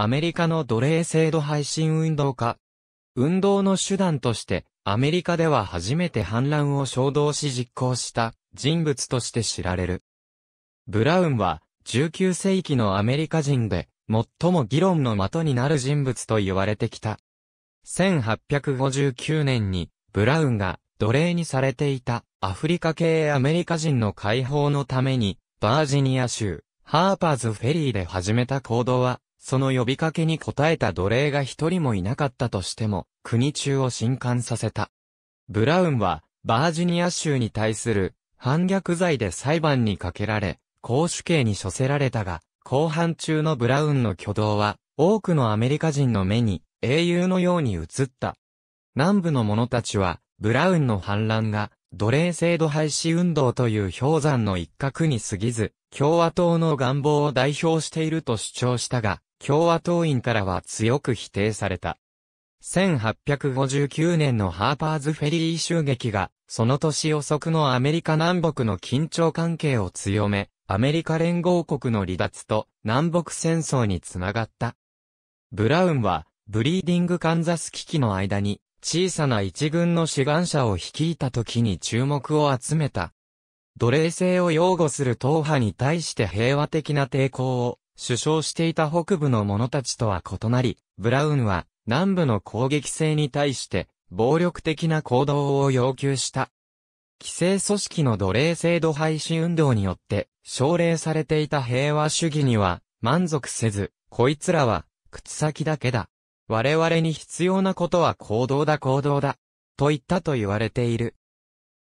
アメリカの奴隷制度配信運動家。運動の手段として、アメリカでは初めて反乱を衝動し実行した人物として知られる。ブラウンは、19世紀のアメリカ人で、最も議論の的になる人物と言われてきた。1859年に、ブラウンが奴隷にされていたアフリカ系アメリカ人の解放のために、バージニア州、ハーパーズフェリーで始めた行動は、その呼びかけに応えた奴隷が一人もいなかったとしても、国中を震撼させた。ブラウンは、バージニア州に対する反逆罪で裁判にかけられ、公主刑に処せられたが、後半中のブラウンの挙動は、多くのアメリカ人の目に英雄のように映った。南部の者たちは、ブラウンの反乱が、奴隷制度廃止運動という氷山の一角に過ぎず、共和党の願望を代表していると主張したが、共和党員からは強く否定された。1859年のハーパーズフェリー襲撃が、その年遅くのアメリカ南北の緊張関係を強め、アメリカ連合国の離脱と南北戦争につながった。ブラウンは、ブリーディングカンザス危機の間に、小さな一軍の志願者を率いた時に注目を集めた。奴隷制を擁護する党派に対して平和的な抵抗を首相していた北部の者たちとは異なり、ブラウンは南部の攻撃性に対して暴力的な行動を要求した。規制組織の奴隷制度廃止運動によって奨励されていた平和主義には満足せず、こいつらは口先だけだ。我々に必要なことは行動だ行動だ。と言ったと言われている。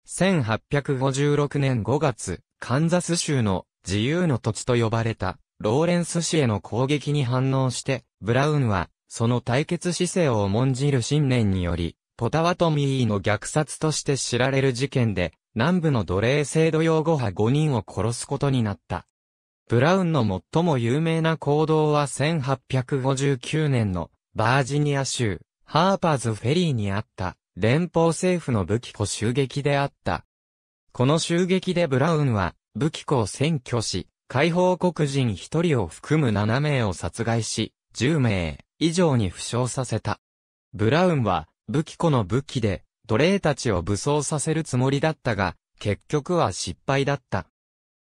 1856年5月、カンザス州の自由の土地と呼ばれたローレンス氏への攻撃に反応して、ブラウンは、その対決姿勢を重んじる信念により、ポタワトミーの虐殺として知られる事件で、南部の奴隷制度擁護派5人を殺すことになった。ブラウンの最も有名な行動は1859年のバージニア州ハーパーズフェリーにあった連邦政府の武器庫襲撃であった。この襲撃でブラウンは武器庫を占拠し、解放国人1人を含む7名を殺害し、10名以上に負傷させた。ブラウンは、武器庫の武器で、奴隷たちを武装させるつもりだったが、結局は失敗だった。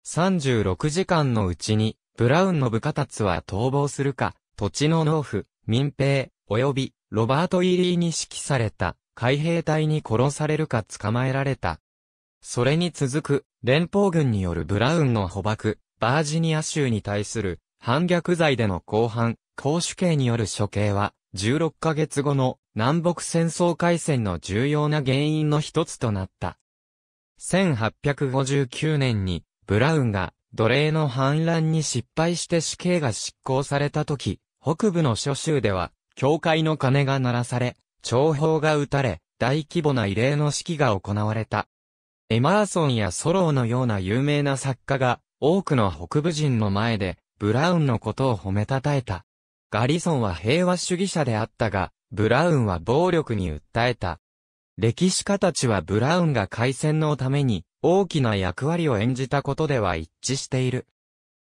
36時間のうちに、ブラウンの部下たちは逃亡するか、土地の農夫、民兵、及び、ロバート・イリーに指揮された、海兵隊に殺されるか捕まえられた。それに続く、連邦軍によるブラウンの捕獲、バージニア州に対する反逆罪での公判、公主刑による処刑は、16ヶ月後の南北戦争開戦の重要な原因の一つとなった。1859年に、ブラウンが奴隷の反乱に失敗して死刑が執行された時、北部の諸州では、教会の鐘が鳴らされ、長砲が撃たれ、大規模な異例の式が行われた。エマーソンやソローのような有名な作家が、多くの北部人の前で、ブラウンのことを褒めたたえた。ガリソンは平和主義者であったが、ブラウンは暴力に訴えた。歴史家たちはブラウンが開戦のために大きな役割を演じたことでは一致している。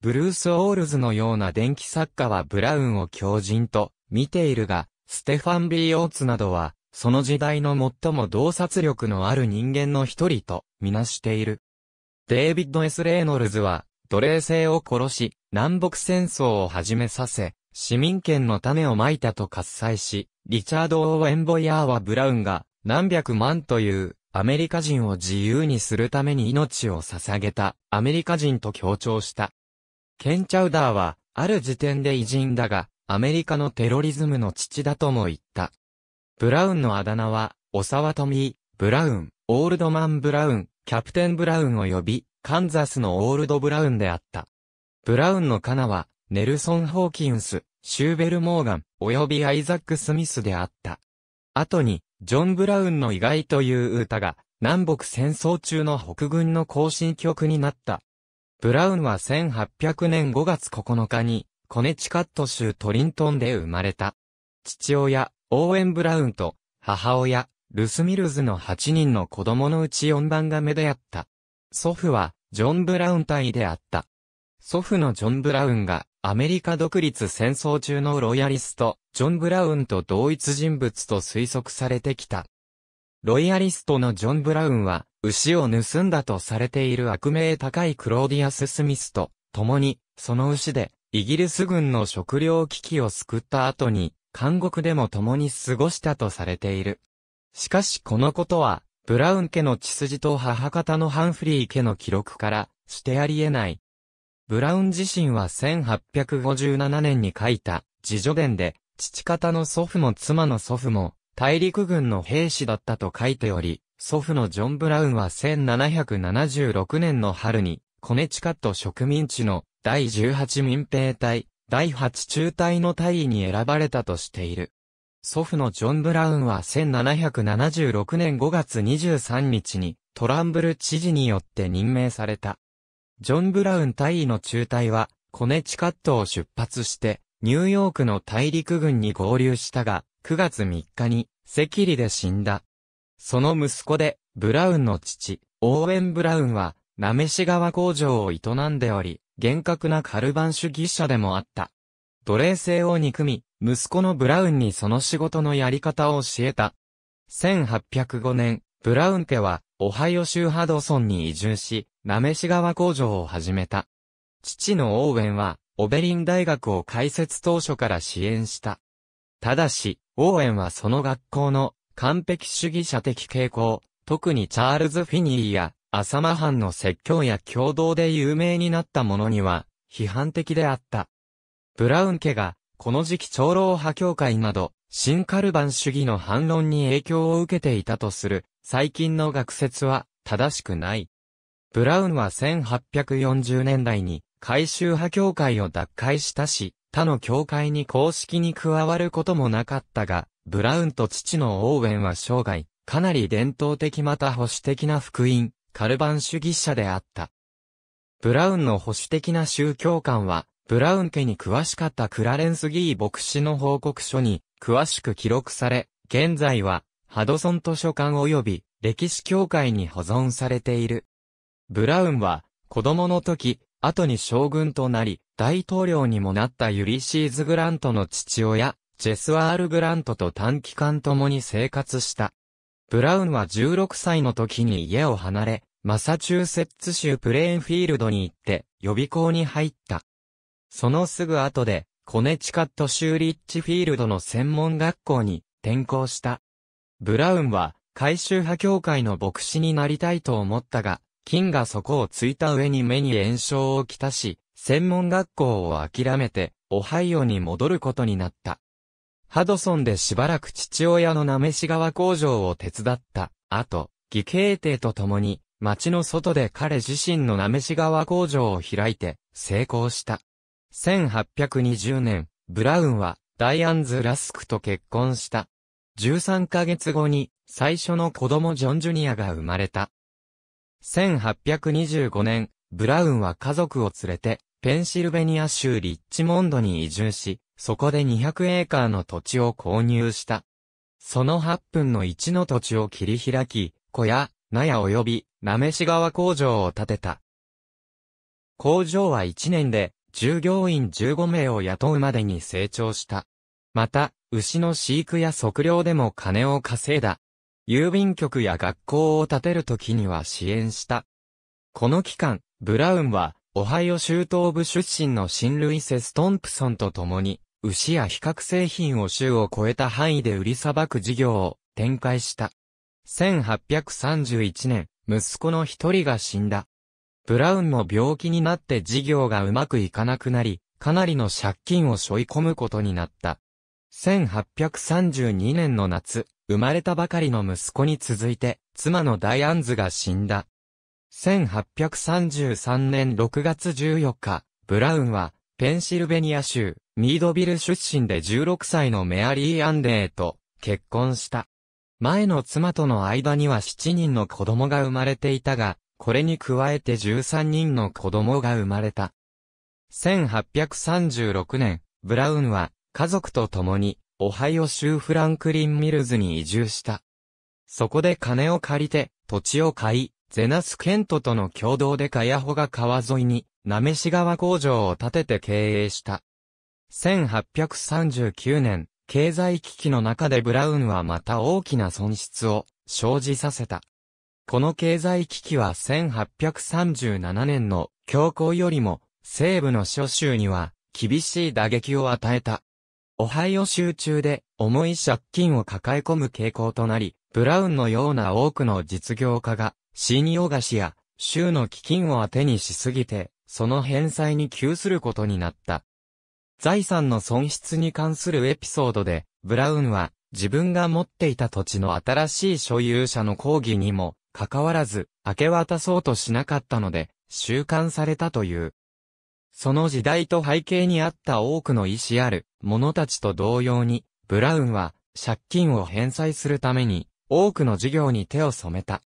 ブルース・オールズのような電気作家はブラウンを狂人と見ているが、ステファン・ビー・オーツなどは、その時代の最も洞察力のある人間の一人とみなしている。デイビッド・ S・ レイノルズは、奴隷制を殺し、南北戦争を始めさせ、市民権の種をまいたと喝采し、リチャード・オーエン・ボイアーはブラウンが、何百万という、アメリカ人を自由にするために命を捧げた、アメリカ人と強調した。ケン・チャウダーは、ある時点で偉人だが、アメリカのテロリズムの父だとも言った。ブラウンのあだ名は、オサワトミー、ブラウン、オールドマン・ブラウン、キャプテン・ブラウンを呼び、カンザスのオールド・ブラウンであった。ブラウンのカナは、ネルソン・ホーキンス、シューベル・モーガン、及びアイザック・スミスであった。後に、ジョン・ブラウンの意外という歌が、南北戦争中の北軍の行進曲になった。ブラウンは1800年5月9日に、コネチカット州トリントンで生まれた。父親、オーエン・ブラウンと、母親、ルス・ミルズの8人の子供のうち4番が目であった。祖父は、ジョン・ブラウン隊であった。祖父のジョン・ブラウンが、アメリカ独立戦争中のロイヤリスト、ジョン・ブラウンと同一人物と推測されてきた。ロイヤリストのジョン・ブラウンは、牛を盗んだとされている悪名高いクローディアス・スミスと、共に、その牛で、イギリス軍の食糧危機を救った後に、監獄でも共に過ごしたとされている。しかしこのことは、ブラウン家の血筋と母方のハンフリー家の記録からしてあり得ない。ブラウン自身は1857年に書いた自助伝で、父方の祖父も妻の祖父も大陸軍の兵士だったと書いており、祖父のジョン・ブラウンは1776年の春に、コネチカット植民地の第18民兵隊、第8中隊の大尉に選ばれたとしている。祖父のジョン・ブラウンは1776年5月23日にトランブル知事によって任命された。ジョン・ブラウン大尉の中隊はコネチカットを出発してニューヨークの大陸軍に合流したが9月3日に赤痢で死んだ。その息子でブラウンの父、オーウェン・ブラウンは、ナメシ川工場を営んでおり、厳格なカルバン主義者でもあった。奴隷制を憎み、息子のブラウンにその仕事のやり方を教えた。1805年、ブラウン家は、オハイオ州ハドソンに移住し、ナメシ川工場を始めた。父のオーウェンは、オベリン大学を開設当初から支援した。ただし、オーウェンはその学校の完璧主義者的傾向、特にチャールズ・フィニーや浅間藩の説教や共同で有名になった者には批判的であった。ブラウン家が、この時期長老派教会など、新カルバン主義の反論に影響を受けていたとする、最近の学説は、正しくない。ブラウンは1840年代に、改宗派教会を脱会したし、他の教会に公式に加わることもなかったが、ブラウンと父のオーウェンは生涯、かなり伝統的また保守的な福音、カルバン主義者であった。ブラウンの保守的な宗教観は、ブラウン家に詳しかったクラレンス・ギー牧師の報告書に詳しく記録され、現在はハドソン図書館及び歴史協会に保存されている。ブラウンは子供の時、後に将軍となり、大統領にもなったユリシーズ・グラントの父親、ジェスワール・グラントと短期間共に生活した。ブラウンは16歳の時に家を離れ、マサチューセッツ州プレーンフィールドに行って予備校に入った。そのすぐ後で、コネチカット州リッチフィールドの専門学校に転校した。ブラウンは、改収派教会の牧師になりたいと思ったが、金が底をついた上に目に炎症をきたし、専門学校を諦めて、オハイオに戻ることになった。ハドソンでしばらく父親のなめし川工場を手伝った。後、義兄弟と共に、町の外で彼自身のなめし川工場を開いて、成功した。1820年、ブラウンはダイアンズ・ラスクと結婚した。13ヶ月後に最初の子供ジョン・ジュニアが生まれた。1825年、ブラウンは家族を連れてペンシルベニア州リッチモンドに移住し、そこで200エーカーの土地を購入した。その8分の1の土地を切り開き、小屋、納屋及び、なめし川工場を建てた。工場は1年で従業員15名を雇うまでに成長した。また、牛の飼育や測量でも金を稼いだ。郵便局や学校を建てる時には支援した。この期間、ブラウンは、オハイオ州東部出身の新ルイセス・トンプソンと共に、牛や比較製品を州を超えた範囲で売りさばく事業を展開した。1831年、息子の一人が死んだ。ブラウンも病気になって事業がうまくいかなくなり、かなりの借金を背負い込むことになった。1832年の夏、生まれたばかりの息子に続いて、妻のダイアンズが死んだ。1833年6月14日、ブラウンは、ペンシルベニア州、ミードビル出身で16歳のメアリー・アンデーと結婚した。前の妻との間には7人の子供が生まれていたが、これに加えて13人の子供が生まれた。1836年、ブラウンは家族と共にオハイオ州フランクリンミルズに移住した。そこで金を借りて土地を買い、ゼナス・ケントとの共同でカヤホが川沿いに、ナメシ川工場を建てて経営した。1839年、経済危機の中でブラウンはまた大きな損失を生じさせた。この経済危機は1837年の恐慌よりも西部の諸州には厳しい打撃を与えた。オハイオ州中で重い借金を抱え込む傾向となり、ブラウンのような多くの実業家が信用菓子や州の基金を当てにしすぎて、その返済に窮することになった。財産の損失に関するエピソードで、ブラウンは自分が持っていた土地の新しい所有者の抗議にもかかわらず、明け渡そうとしなかったので、収監されたという。その時代と背景にあった多くの意志ある者たちと同様に、ブラウンは借金を返済するために多くの事業に手を染めた。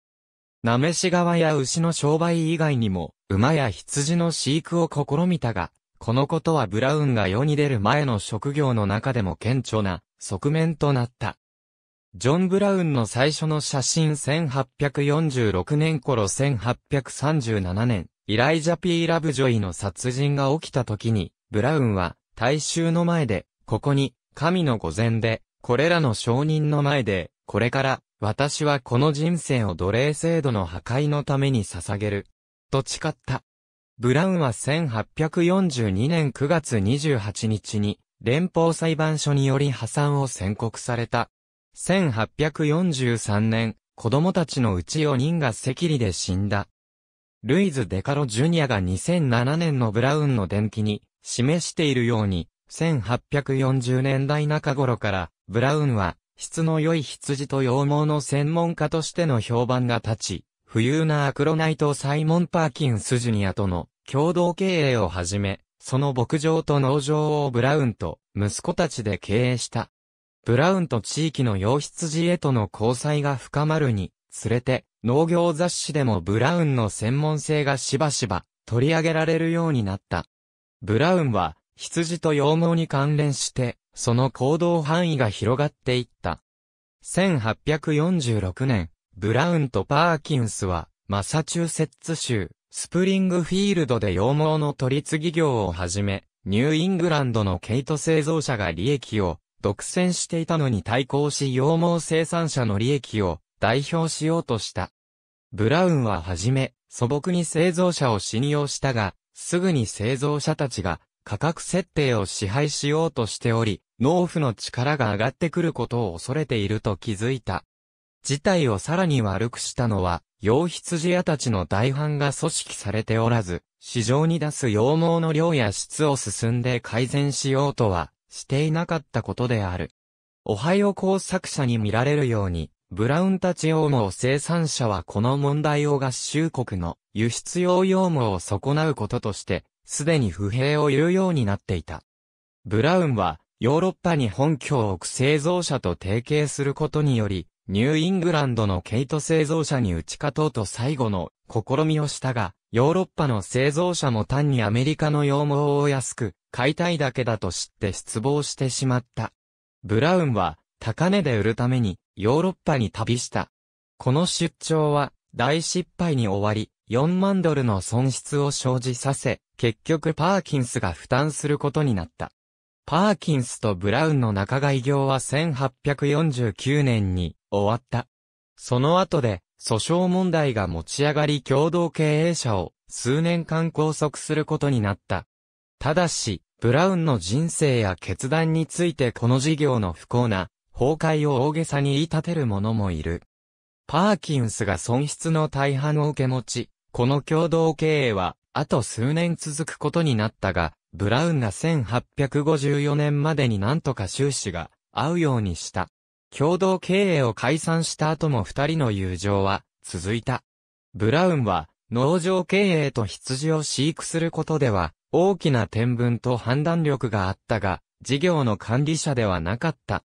なめし川や牛の商売以外にも馬や羊の飼育を試みたが、このことはブラウンが世に出る前の職業の中でも顕著な側面となった。ジョン・ブラウンの最初の写真1846年頃1837年、イライジャ・ピー・ラブジョイの殺人が起きた時に、ブラウンは大衆の前で、ここに、神の御前で、これらの証人の前で、これから、私はこの人生を奴隷制度の破壊のために捧げる。と誓った。ブラウンは1842年9月28日に、連邦裁判所により破産を宣告された。1843年、子供たちのうち4人が赤痢で死んだ。ルイズ・デカロ・ジュニアが2007年のブラウンの伝記に示しているように、1840年代中頃から、ブラウンは、質の良い羊と羊毛の専門家としての評判が立ち、富裕なアクロナイト・サイモン・パーキンス・ジュニアとの共同経営をはじめ、その牧場と農場をブラウンと息子たちで経営した。ブラウンと地域の洋羊へとの交際が深まるに、つれて、農業雑誌でもブラウンの専門性がしばしば取り上げられるようになった。ブラウンは、羊と羊毛に関連して、その行動範囲が広がっていった。1846年、ブラウンとパーキンスは、マサチューセッツ州、スプリングフィールドで羊毛の取り次ぎ業をはじめ、ニューイングランドの毛糸製造者が利益を独占していたのに対抗し羊毛生産者の利益を代表しようとした。ブラウンははじめ、素朴に製造者を信用したが、すぐに製造者たちが価格設定を支配しようとしており、農夫の力が上がってくることを恐れていると気づいた。事態をさらに悪くしたのは、羊羊屋たちの大半が組織されておらず、市場に出す羊毛の量や質を進んで改善しようとはしていなかったことである。オハイオ工作者に見られるように、ブラウンたち羊毛生産者はこの問題を合衆国の輸出用用毛を損なうこととして、すでに不平を言うようになっていた。ブラウンは、ヨーロッパに本拠を置く製造者と提携することにより、ニューイングランドの毛糸製造者に打ち勝とうと最後の試みをしたが、ヨーロッパの製造者も単にアメリカの羊毛を安く買いたいだけだと知って失望してしまった。ブラウンは、高値で売るために、ヨーロッパに旅した。この出張は、大失敗に終わり、4万ドルの損失を生じさせ、結局パーキンスが負担することになった。パーキンスとブラウンの仲買業は1849年に終わった。その後で、訴訟問題が持ち上がり共同経営者を数年間拘束することになった。ただし、ブラウンの人生や決断についてこの事業の不幸な崩壊を大げさに言い立てる者もいる。パーキンスが損失の大半を受け持ち、この共同経営は、あと数年続くことになったが、ブラウンが1854年までになんとか収支が合うようにした。共同経営を解散した後も二人の友情は続いた。ブラウンは農場経営と羊を飼育することでは大きな天文と判断力があったが、事業の管理者ではなかった。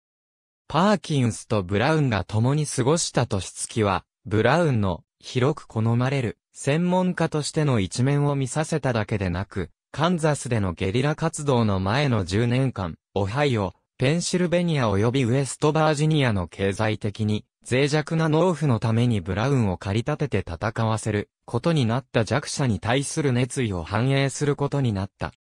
パーキンスとブラウンが共に過ごした年月は、ブラウンの広く好まれる専門家としての一面を見させただけでなく、カンザスでのゲリラ活動の前の10年間、オハイオ、ペンシルベニア及びウエストバージニアの経済的に脆弱な農夫のためにブラウンを駆り立てて戦わせることになった弱者に対する熱意を反映することになった。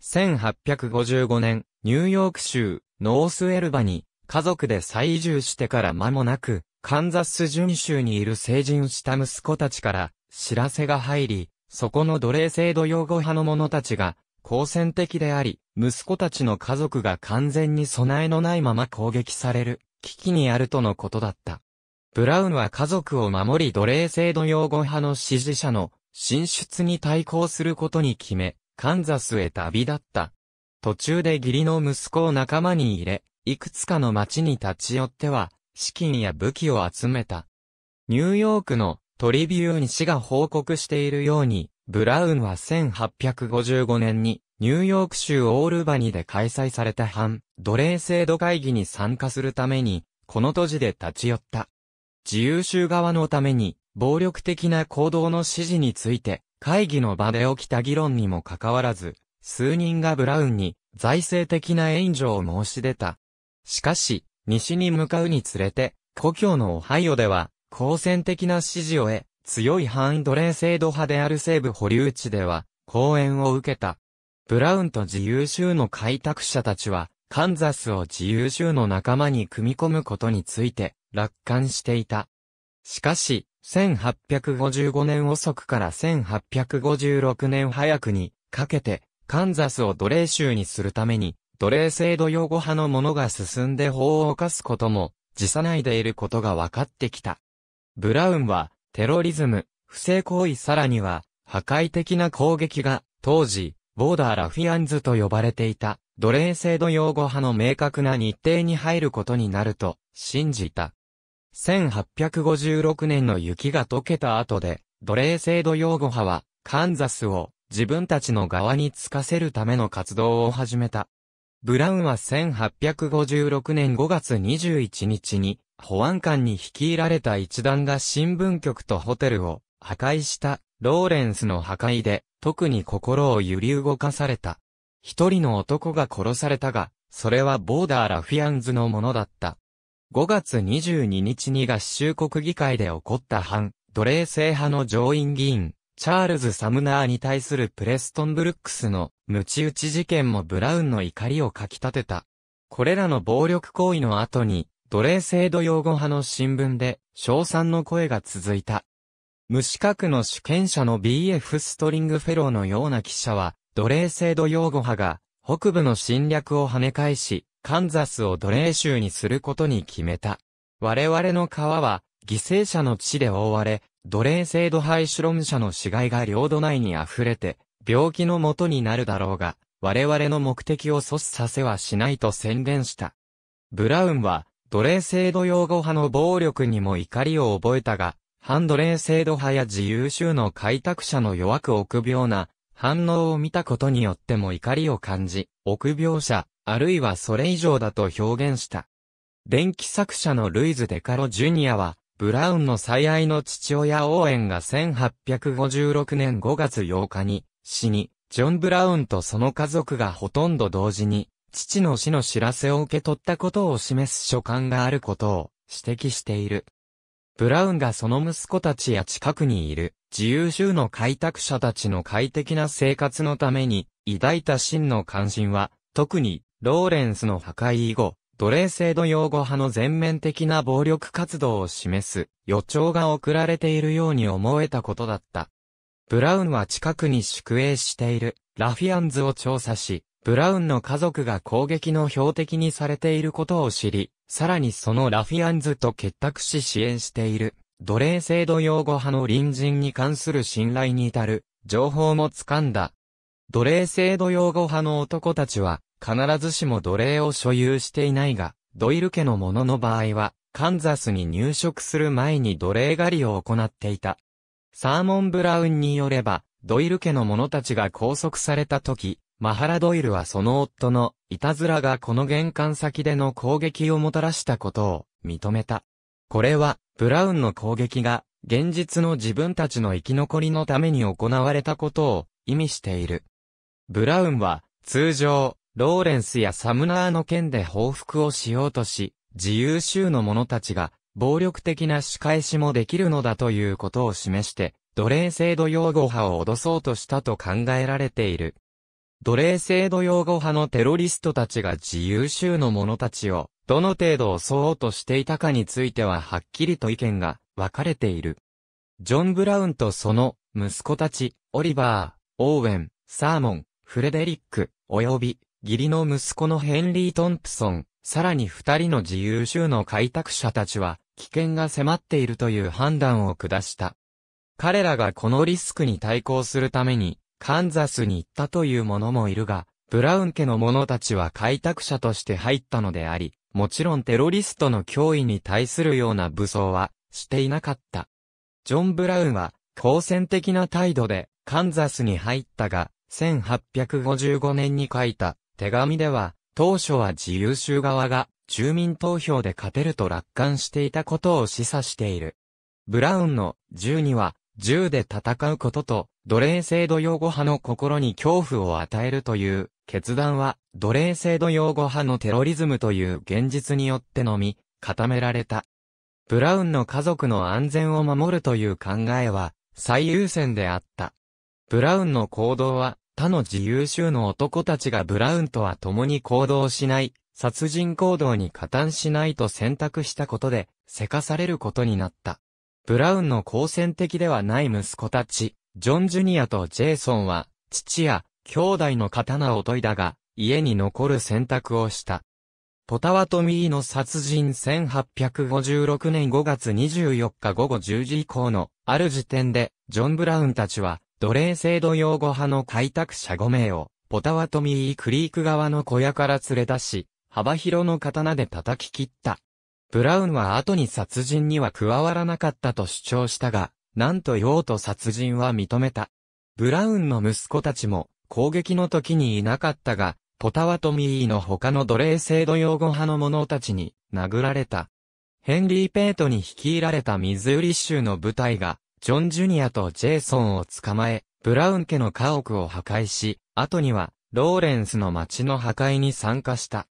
1855年、ニューヨーク州、ノースエルバに、家族で再移住してから間もなく、カンザス準州にいる成人した息子たちから、知らせが入り、そこの奴隷制度擁護派の者たちが、好戦的であり、息子たちの家族が完全に備えのないまま攻撃される、危機にあるとのことだった。ブラウンは家族を守り奴隷制度擁護派の支持者の進出に対抗することに決め、カンザスへ旅立った。途中で義理の息子を仲間に入れ、いくつかの町に立ち寄っては、資金や武器を集めた。ニューヨークのトリビューに氏が報告しているように、ブラウンは1855年にニューヨーク州オールバニで開催された反奴隷制度会議に参加するために、この都市で立ち寄った。自由州側のために、暴力的な行動の指示について、会議の場で起きた議論にもかかわらず、数人がブラウンに財政的な援助を申し出た。しかし、西に向かうにつれて、故郷のオハイオでは、好戦的な支持を得、強い反奴隷制度派である西部保留地では、講演を受けた。ブラウンと自由州の開拓者たちは、カンザスを自由州の仲間に組み込むことについて、楽観していた。しかし、1855年遅くから1856年早くにかけて、カンザスを奴隷州にするために、奴隷制度擁護派の者が進んで法を犯すことも、辞さないでいることが分かってきた。ブラウンは、テロリズム、不正行為さらには、破壊的な攻撃が、当時、ボーダーラフィアンズと呼ばれていた、奴隷制度擁護派の明確な日程に入ることになると、信じた。1856年の雪が溶けた後で、奴隷制度擁護派は、カンザスを自分たちの側につかせるための活動を始めた。ブラウンは1856年5月21日に、保安官に率いられた一団が新聞局とホテルを破壊したローレンスの破壊で、特に心を揺り動かされた。一人の男が殺されたが、それはボーダー・ラフィアンズのものだった。5月22日に合衆国議会で起こった反、奴隷制派の上院議員、チャールズ・サムナーに対するプレストン・ブルックスの無知打ち事件もブラウンの怒りをかき立てた。これらの暴力行為の後に、奴隷制度擁護派の新聞で、称賛の声が続いた。無資格の主権者の BF ストリングフェローのような記者は、奴隷制度擁護派が、北部の侵略を跳ね返し、カンザスを奴隷州にすることに決めた。我々の川は、犠牲者の地で覆われ、奴隷制度ュロ論者の死骸が領土内に溢れて、病気のもとになるだろうが、我々の目的を阻止させはしないと宣言した。ブラウンは、奴隷制度擁護派の暴力にも怒りを覚えたが、反奴隷制度派や自由州の開拓者の弱く臆病な反応を見たことによっても怒りを感じ、臆病者、あるいはそれ以上だと表現した。電気作者のルイズ・デカロ・ジュニアは、ブラウンの最愛の父親オーエンが1856年5月8日に死に、ジョン・ブラウンとその家族がほとんど同時に、父の死の知らせを受け取ったことを示す書簡があることを指摘している。ブラウンがその息子たちや近くにいる自由州の開拓者たちの快適な生活のために抱いた真の関心は、特にローレンスの破壊以後、奴隷制度擁護派の全面的な暴力活動を示す予兆が送られているように思えたことだった。ブラウンは近くに宿営しているラフィアンズを調査し、ブラウンの家族が攻撃の標的にされていることを知り、さらにそのラフィアンズと結託し支援している奴隷制度擁護派の隣人に関する信頼に至る情報も掴んだ。奴隷制度擁護派の男たちは必ずしも奴隷を所有していないが、ドイル家の者の場合は、カンザスに入植する前に奴隷狩りを行っていた。サーモン・ブラウンによれば、ドイル家の者たちが拘束された時、マハラドイルはその夫のいたずらがこの玄関先での攻撃をもたらしたことを認めた。これは、ブラウンの攻撃が、現実の自分たちの生き残りのために行われたことを意味している。ブラウンは、通常、ローレンスやサムナーの件で報復をしようとし、自由州の者たちが、暴力的な仕返しもできるのだということを示して、奴隷制度擁護派を脅そうとしたと考えられている。奴隷制度擁護派のテロリストたちが自由州の者たちを、どの程度襲おうとしていたかについてははっきりと意見が分かれている。ジョン・ブラウンとその息子たち、オリバー、オーウェン、サーモン、フレデリック、及び義理の息子のヘンリー・トンプソン、さらに二人の自由州の開拓者たちは、危険が迫っているという判断を下した。彼らがこのリスクに対抗するために、カンザスに行ったという者もいるが、ブラウン家の者たちは開拓者として入ったのであり、もちろんテロリストの脅威に対するような武装は、していなかった。ジョン・ブラウンは、好戦的な態度で、カンザスに入ったが、1855年に書いた、手紙では、当初は自由州側が住民投票で勝てると楽観していたことを示唆している。ブラウンの銃には銃で戦うことと奴隷制度擁護派の心に恐怖を与えるという決断は奴隷制度擁護派のテロリズムという現実によってのみ固められた。ブラウンの家族の安全を守るという考えは最優先であった。ブラウンの行動は他の自由州の男たちがブラウンとは共に行動しない、殺人行動に加担しないと選択したことで、せかされることになった。ブラウンの好戦的ではない息子たち、ジョン・ジュニアとジェイソンは、父や兄弟の刀を研いだが、家に残る選択をした。ポタワトミーの殺人1856年5月24日午後10時以降の、ある時点で、ジョン・ブラウンたちは、奴隷制度擁護派の開拓者5名を、ポタワトミークリーク側の小屋から連れ出し、幅広の刀で叩き切った。ブラウンは後に殺人には加わらなかったと主張したが、なんと用途。と殺人は認めた。ブラウンの息子たちも、攻撃の時にいなかったが、ポタワトミーの他の奴隷制度擁護派の者たちに殴られた。ヘンリー・ペートに率いられたミズーリ州の部隊がジョン・ジュニアとジェイソンを捕まえ、ブラウン家の家屋を破壊し、後には、ローレンスの町の破壊に参加した。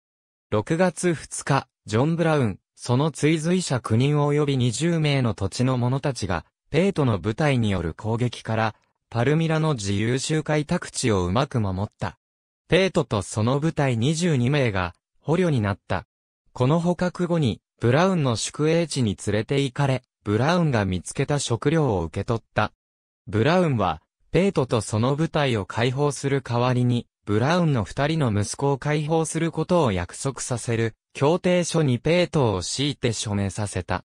6月2日、ジョン・ブラウン、その追随者9人及び20名の土地の者たちが、ペートの部隊による攻撃から、パルミラの自由集会宅地をうまく守った。ペートとその部隊22名が捕虜になった。この捕獲後に、ブラウンの宿営地に連れて行かれ、ブラウンが見つけた食料を受け取った。ブラウンは、ペイトとその部隊を解放する代わりに、ブラウンの二人の息子を解放することを約束させる、協定書にペイトを強いて署名させた。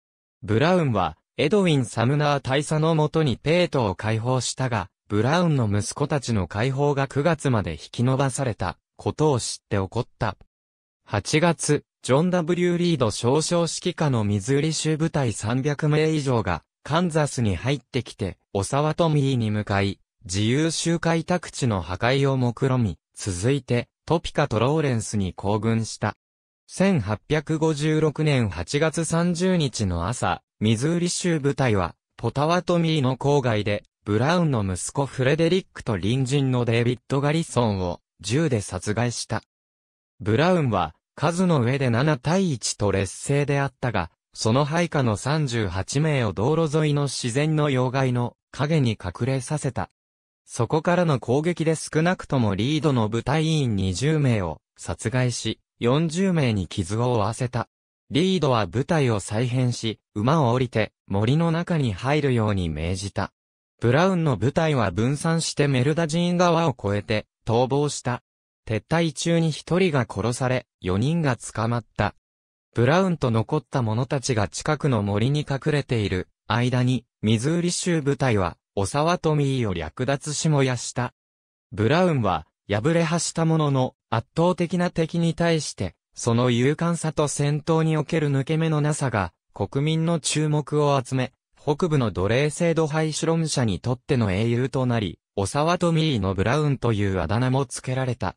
ブラウンは、エドウィン・サムナー大佐のもとにペイトを解放したが、ブラウンの息子たちの解放が9月まで引き延ばされたことを知って怒った。8月、ジョン・ W・ リード少将指揮下のミズーリ州部隊300名以上が、カンザスに入ってきて、オサワトミーに向かい、自由集会宅地の破壊を目論み、続いて、トピカとローレンスに行軍した。1856年8月30日の朝、ミズーリ州部隊は、ポタワトミーの郊外で、ブラウンの息子フレデリックと隣人のデイビッド・ガリソンを銃で殺害した。ブラウンは数の上で7対1と劣勢であったが、その配下の38名を道路沿いの自然の要害の影に隠れさせた。そこからの攻撃で少なくともリードの部隊員20名を殺害し、40名に傷を負わせた。リードは部隊を再編し、馬を降りて森の中に入るように命じた。ブラウンの部隊は分散してメルダジーン川を越えて逃亡した。撤退中に一人が殺され、四人が捕まった。ブラウンと残った者たちが近くの森に隠れている間に、ミズーリ州部隊は、オサワトミーを略奪し燃やした。ブラウンは、破れはしたものの、圧倒的な敵に対して、その勇敢さと戦闘における抜け目のなさが、国民の注目を集め、北部の奴隷制度廃止論者にとっての英雄となり、オサワトミーのブラウンというあだ名も付けられた。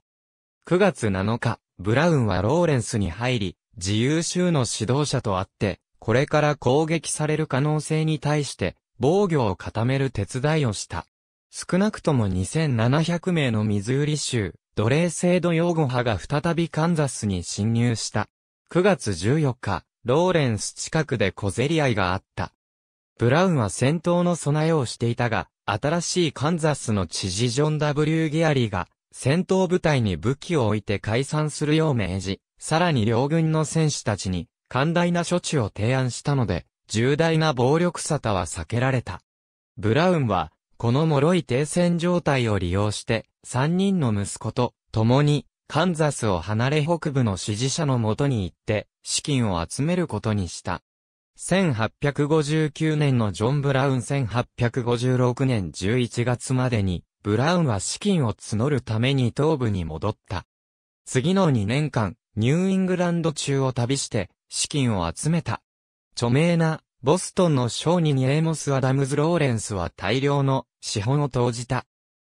9月7日、ブラウンはローレンスに入り、自由州の指導者と会って、これから攻撃される可能性に対して、防御を固める手伝いをした。少なくとも2700名のミズーリ州、奴隷制度擁護派が再びカンザスに侵入した。9月14日、ローレンス近くで小競り合いがあった。ブラウンは戦闘の備えをしていたが、新しいカンザスの知事ジョン・ W・ ギアリーが、戦闘部隊に武器を置いて解散するよう命じ、さらに両軍の戦士たちに、寛大な処置を提案したので、重大な暴力沙汰は避けられた。ブラウンは、この脆い停戦状態を利用して、三人の息子と、共に、カンザスを離れ北部の支持者のもとに行って、資金を集めることにした。1859年のジョン・ブラウン1856年11月までに、ブラウンは資金を募るために東部に戻った。次の2年間、ニューイングランド中を旅して、資金を集めた。著名な、ボストンの商人エーモス・アダムズ・ローレンスは大量の資本を投じた。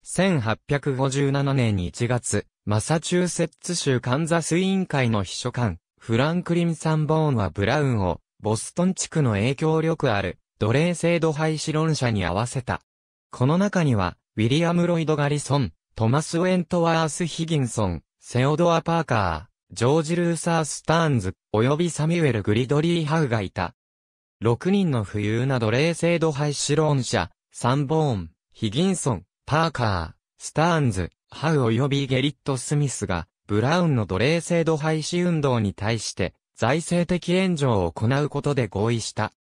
1857年1月、マサチューセッツ州カンザス委員会の秘書官、フランクリン・サンボーンはブラウンを、ボストン地区の影響力ある、奴隷制度廃止論者に合わせた。この中には、ウィリアム・ロイド・ガリソン、トマス・ウェントワース・ヒギンソン、セオドア・パーカー、ジョージ・ルーサー・スターンズ、およびサミュエル・グリドリー・ハウがいた。6人の浮遊な奴隷制度廃止論者、サンボーン、ヒギンソン、パーカー、スターンズ、ハウ及びゲリット・スミスが、ブラウンの奴隷制度廃止運動に対して、財政的援助を行うことで合意した。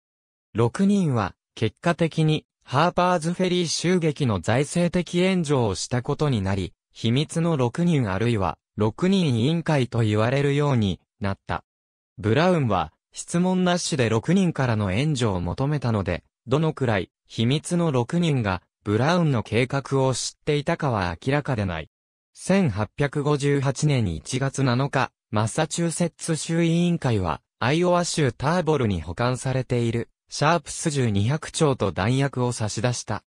6人は、結果的に、ハーパーズフェリー襲撃の財政的援助をしたことになり、秘密の6人あるいは6人委員会と言われるようになった。ブラウンは質問なしで6人からの援助を求めたので、どのくらい秘密の6人がブラウンの計画を知っていたかは明らかでない。1858年1月7日、マサチューセッツ州委員会は、アイオワ州ターボルに保管されているシャープス銃200丁と弾薬を差し出した。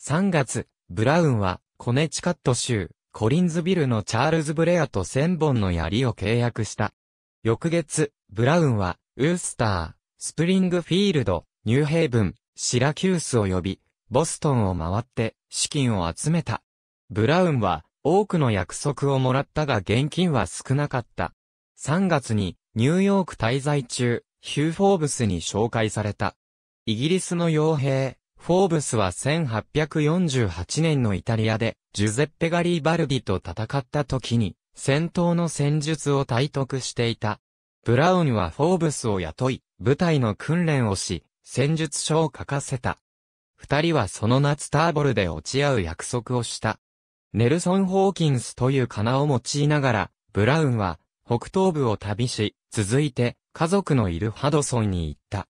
3月、ブラウンは、コネチカット州、コリンズビルのチャールズ・ブレアと1000本の槍を契約した。翌月、ブラウンは、ウースター、スプリングフィールド、ニューヘイブン、シラキュースを呼び、ボストンを回って、資金を集めた。ブラウンは、多くの約束をもらったが現金は少なかった。3月に、ニューヨーク滞在中、ヒュー・フォーブスに紹介された。イギリスの傭兵、フォーブスは1848年のイタリアで、ジュゼッペ・ガリー・バルディと戦った時に、戦闘の戦術を体得していた。ブラウンはフォーブスを雇い、部隊の訓練をし、戦術書を書かせた。二人はその夏ターボルで落ち合う約束をした。ネルソン・ホーキンスという仮名を用いながら、ブラウンは北東部を旅し、続いて家族のいるハドソンに行った。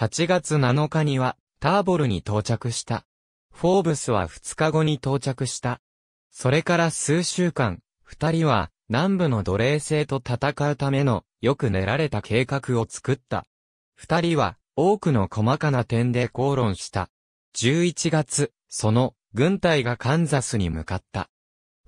8月7日には、ターボルに到着した。フォーブスは2日後に到着した。それから数週間、二人は、南部の奴隷制と戦うための、よく練られた計画を作った。二人は、多くの細かな点で口論した。11月、その、軍隊がカンザスに向かった。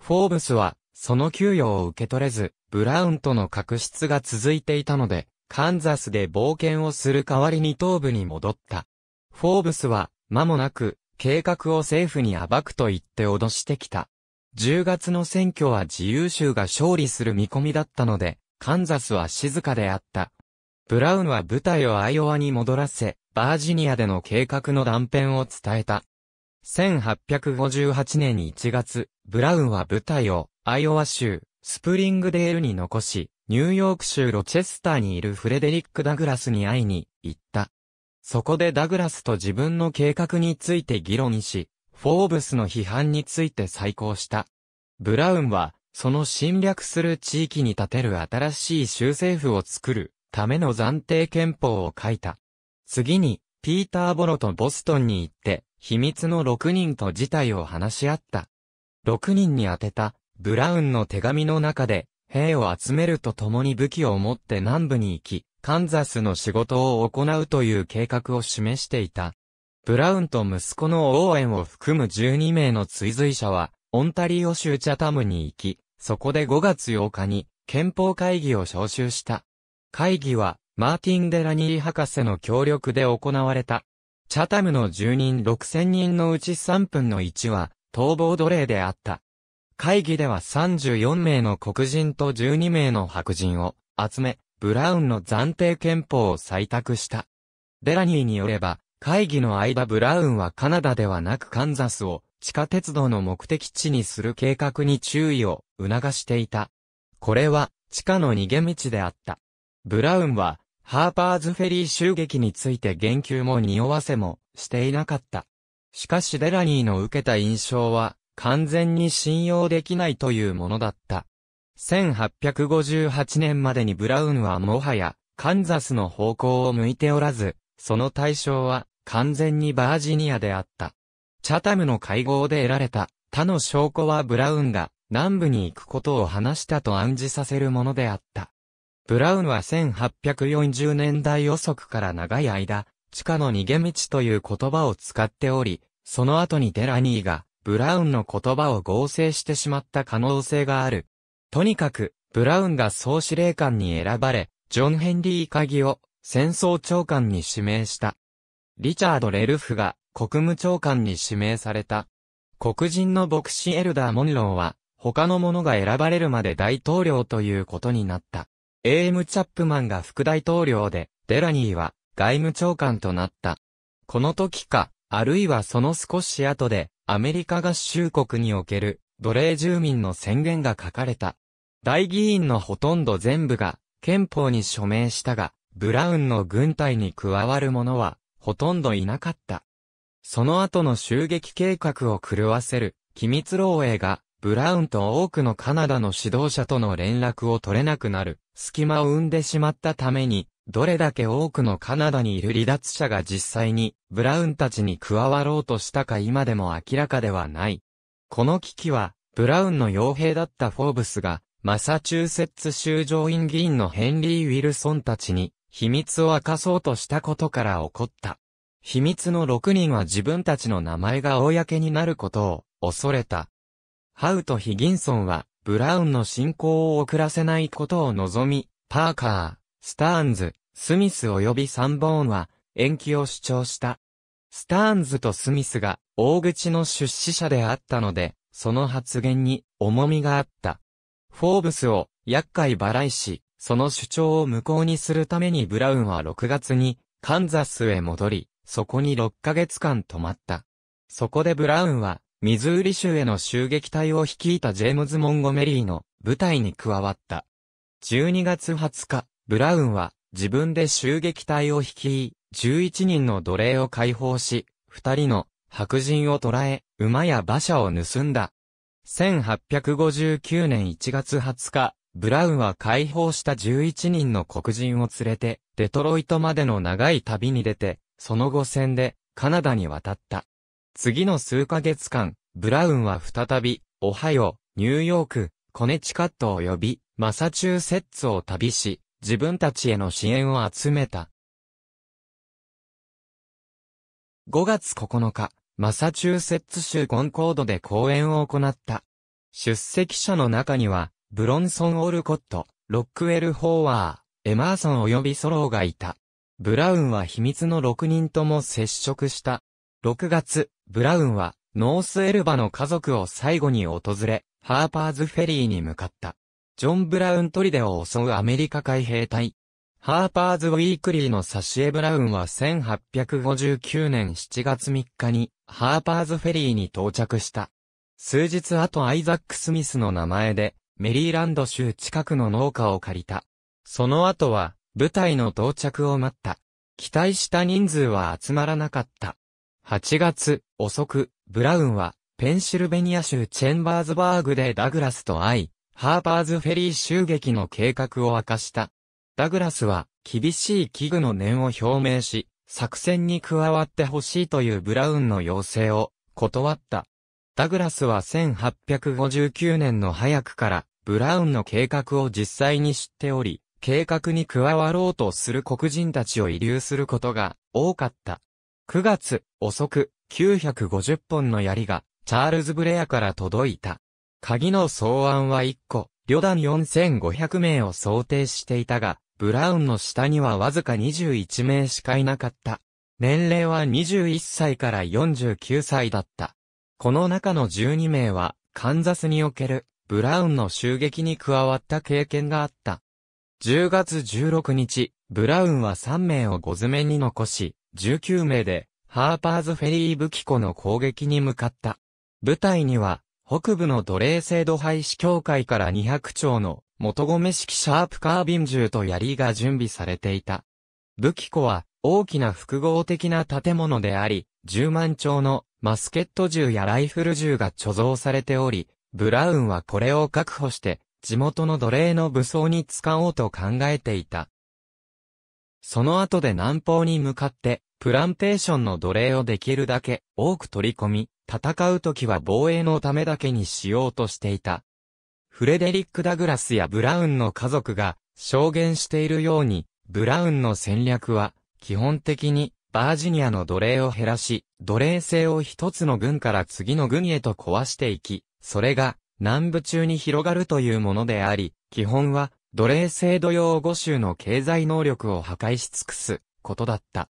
フォーブスは、その給与を受け取れず、ブラウンとの確執が続いていたので、カンザスで冒険をする代わりに東部に戻った。フォーブスは、間もなく、計画を政府に暴くと言って脅してきた。10月の選挙は自由州が勝利する見込みだったので、カンザスは静かであった。ブラウンは部隊をアイオワに戻らせ、バージニアでの計画の断片を伝えた。1858年1月、ブラウンは部隊をアイオワ州、スプリングデールに残し、ニューヨーク州ロチェスターにいるフレデリック・ダグラスに会いに行った。そこでダグラスと自分の計画について議論し、フォーブスの批判について再考した。ブラウンは、その侵略する地域に建てる新しい州政府を作るための暫定憲法を書いた。次に、ピーター・ボロとボストンに行って、秘密の6人と事態を話し合った。6人に宛てた、ブラウンの手紙の中で、兵を集めるとともに武器を持って南部に行き、カンザスの仕事を行うという計画を示していた。ブラウンと息子のオーエンを含む12名の追随者は、オンタリオ州チャタムに行き、そこで5月8日に憲法会議を招集した。会議は、マーティン・デラニー博士の協力で行われた。チャタムの住人6000人のうち3分の1は、逃亡奴隷であった。会議では34名の黒人と12名の白人を集め、ブラウンの暫定憲法を採択した。デラニーによれば、会議の間ブラウンはカナダではなくカンザスを地下鉄道の目的地にする計画に注意を促していた。これは地下の逃げ道であった。ブラウンはハーパーズフェリー襲撃について言及も匂わせもしていなかった。しかしデラニーの受けた印象は完全に信用できないというものだった。1858年までにブラウンはもはや、カンザスの方向を向いておらず、その対象は、完全にバージニアであった。チャタムの会合で得られた、他の証拠はブラウンが、南部に行くことを話したと暗示させるものであった。ブラウンは1840年代遅くから長い間、地下の逃げ道という言葉を使っており、その後にデラニーが、ブラウンの言葉を合成してしまった可能性がある。とにかく、ブラウンが総司令官に選ばれ、ジョン・ヘンリー・カギを戦争長官に指名した。リチャード・レルフが国務長官に指名された。黒人の牧師エルダー・モンローは、他の者が選ばれるまで大統領ということになった。A.M. チャップマンが副大統領で、デラニーは外務長官となった。この時か、あるいはその少し後で、アメリカ合衆国における奴隷住民の宣言が書かれた。大議員のほとんど全部が憲法に署名したが、ブラウンの軍隊に加わる者はほとんどいなかった。その後の襲撃計画を狂わせる機密漏洩がブラウンと多くのカナダの指導者との連絡を取れなくなる隙間を生んでしまったためにどれだけ多くのカナダにいる離脱者が実際にブラウンたちに加わろうとしたか今でも明らかではない。この危機は、ブラウンの傭兵だったフォーブスが、マサチューセッツ州上院議員のヘンリー・ウィルソンたちに秘密を明かそうとしたことから起こった。秘密の6人は自分たちの名前が公になることを恐れた。ハウとヒギンソンは、ブラウンの進行を遅らせないことを望み、パーカー、スターンズ、スミス及びサンボーンは、延期を主張した。スターンズとスミスが、大口の出資者であったので、その発言に、重みがあった。フォーブスを、厄介払いし、その主張を無効にするためにブラウンは6月に、カンザスへ戻り、そこに6ヶ月間泊まった。そこでブラウンは、ミズーリ州への襲撃隊を率いたジェームズ・モンゴメリーの部隊に加わった。12月20日、ブラウンは自分で襲撃隊を率い、11人の奴隷を解放し、2人の白人を捕らえ、馬や馬車を盗んだ。1859年1月20日、ブラウンは解放した11人の黒人を連れて、デトロイトまでの長い旅に出て、その後戦でカナダに渡った。次の数ヶ月間、ブラウンは再び、オハイオ、ニューヨーク、コネチカット及び、マサチューセッツを旅し、自分たちへの支援を集めた。5月9日、マサチューセッツ州コンコードで講演を行った。出席者の中には、ブロンソン・オルコット、ロックウェル・ホーワー、エマーソン及びソローがいた。ブラウンは秘密の6人とも接触した。6月、ブラウンは、ノースエルバの家族を最後に訪れ、ハーパーズフェリーに向かった。ジョン・ブラウン砦を襲うアメリカ海兵隊。ハーパーズ・ウィークリーのサシエ・ブラウンは1859年7月3日にハーパーズフェリーに到着した。数日後アイザック・スミスの名前でメリーランド州近くの農家を借りた。その後は部隊の到着を待った。期待した人数は集まらなかった。8月遅く、ブラウンはペンシルベニア州チェンバーズバーグでダグラスと会い、ハーパーズフェリー襲撃の計画を明かした。ダグラスは、厳しい危惧の念を表明し、作戦に加わってほしいというブラウンの要請を断った。ダグラスは1859年の早くからブラウンの計画を実際に知っており、計画に加わろうとする黒人たちを遺留することが多かった。9月遅く950本の槍がチャールズ・ブレアから届いた。鍵の草案は1個、旅団4500名を想定していたが、ブラウンの下にはわずか21名しかいなかった。年齢は21歳から49歳だった。この中の12名は、カンザスにおける、ブラウンの襲撃に加わった経験があった。10月16日、ブラウンは3名を5爪に残し、19名で、ハーパーズフェリー武器庫の攻撃に向かった。舞台には、北部の奴隷制度廃止協会から200丁の元米式シャープカービン銃と槍が準備されていた。武器庫は大きな複合的な建物であり、10万丁のマスケット銃やライフル銃が貯蔵されており、ブラウンはこれを確保して地元の奴隷の武装に使おうと考えていた。その後で南方に向かってプランテーションの奴隷をできるだけ多く取り込み、戦うときは防衛のためだけにしようとしていた。フレデリック・ダグラスやブラウンの家族が証言しているように、ブラウンの戦略は基本的にバージニアの奴隷を減らし、奴隷制を一つの軍から次の軍へと壊していき、それが南部中に広がるというものであり、基本は奴隷制度用5州の経済能力を破壊し尽くすことだった。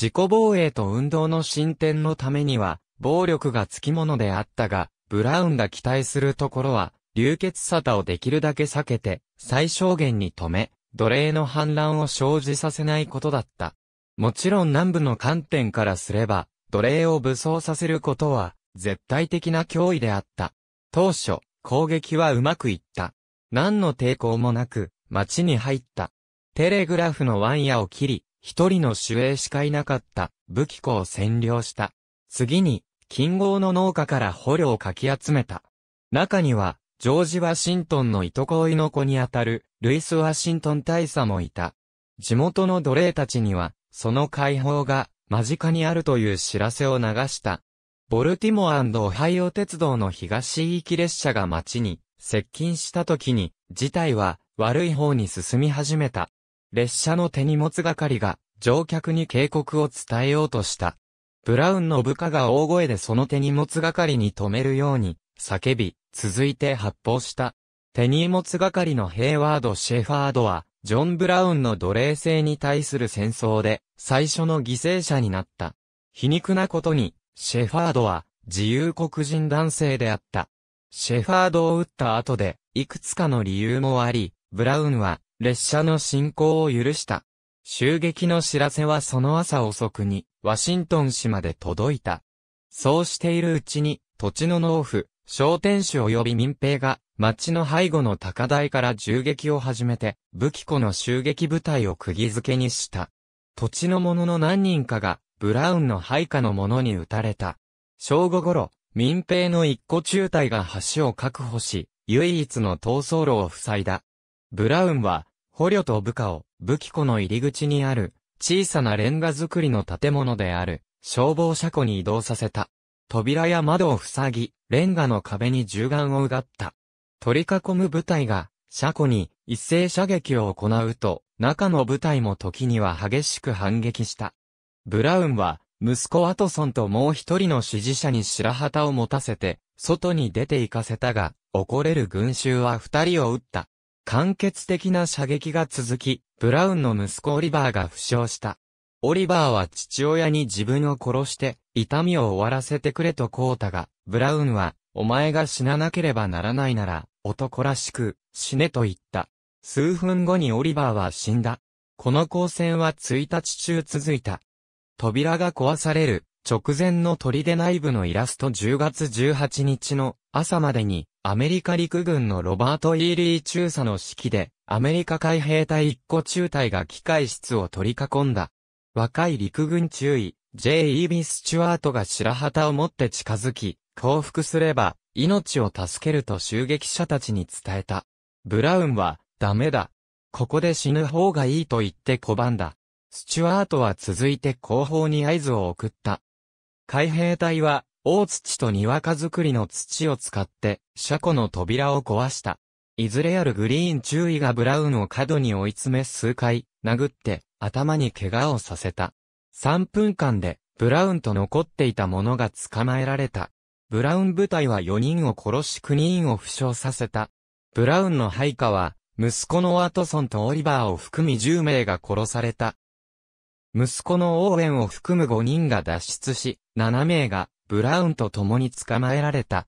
自己防衛と運動の進展のためには、暴力がつきものであったが、ブラウンが期待するところは、流血沙汰をできるだけ避けて、最小限に止め、奴隷の反乱を生じさせないことだった。もちろん南部の観点からすれば、奴隷を武装させることは、絶対的な脅威であった。当初、攻撃はうまくいった。何の抵抗もなく、街に入った。テレグラフのワンヤを切り、一人の守衛しかいなかった武器庫を占領した。次に、金剛の農家から捕虜をかき集めた。中には、ジョージ・ワシントンのいとこいの子にあたる、ルイス・ワシントン大佐もいた。地元の奴隷たちには、その解放が、間近にあるという知らせを流した。ボルティモオハイオ鉄道の東行き列車が街に接近した時に、事態は悪い方に進み始めた。列車の手荷物係が乗客に警告を伝えようとした。ブラウンの部下が大声でその手荷物係に止めるように叫び、続いて発砲した。手荷物係のヘイワード・シェファードは、ジョン・ブラウンの奴隷制に対する戦争で最初の犠牲者になった。皮肉なことに、シェファードは自由黒人男性であった。シェファードを撃った後で、いくつかの理由もあり、ブラウンは列車の進行を許した。襲撃の知らせはその朝遅くに、ワシントン市まで届いた。そうしているうちに、土地の農夫、商店主及び民兵が、町の背後の高台から銃撃を始めて、武器庫の襲撃部隊を釘付けにした。土地の者の何人かが、ブラウンの配下の者に撃たれた。正午頃、民兵の一個中隊が橋を確保し、唯一の逃走路を塞いだ。ブラウンは、捕虜と部下を武器庫の入り口にある小さなレンガ造りの建物である消防車庫に移動させた。扉や窓を塞ぎ、レンガの壁に銃眼をうがった。取り囲む部隊が車庫に一斉射撃を行うと、中の部隊も時には激しく反撃した。ブラウンは、息子アトソンともう一人の支持者に白旗を持たせて、外に出て行かせたが、怒れる群衆は二人を撃った。間欠的な射撃が続き、ブラウンの息子オリバーが負傷した。オリバーは父親に自分を殺して、痛みを終わらせてくれとこうたが、ブラウンは、お前が死ななければならないなら、男らしく、死ねと言った。数分後にオリバーは死んだ。この光線は1日中続いた。扉が壊される、直前の砦内部のイラスト10月18日の朝までに、アメリカ陸軍のロバート・イーリー中佐の指揮で、アメリカ海兵隊1個中隊が機械室を取り囲んだ。若い陸軍中尉、J. e b ビスチュワートが白旗を持って近づき、降伏すれば、命を助けると襲撃者たちに伝えた。ブラウンは、ダメだ。ここで死ぬ方がいいと言って拒んだ。スチュワートは続いて後方に合図を送った。海兵隊は大土と庭か作りの土を使って、車庫の扉を壊した。いずれあるグリーン注意がブラウンを角に追い詰め数回、殴って、頭に怪我をさせた。3分間で、ブラウンと残っていた者が捕まえられた。ブラウン部隊は4人を殺し9人を負傷させた。ブラウンの配下は、息子のワトソンとオリバーを含み10名が殺された。息子のオーウェンを含む5人が脱出し、7名がブラウンと共に捕まえられた。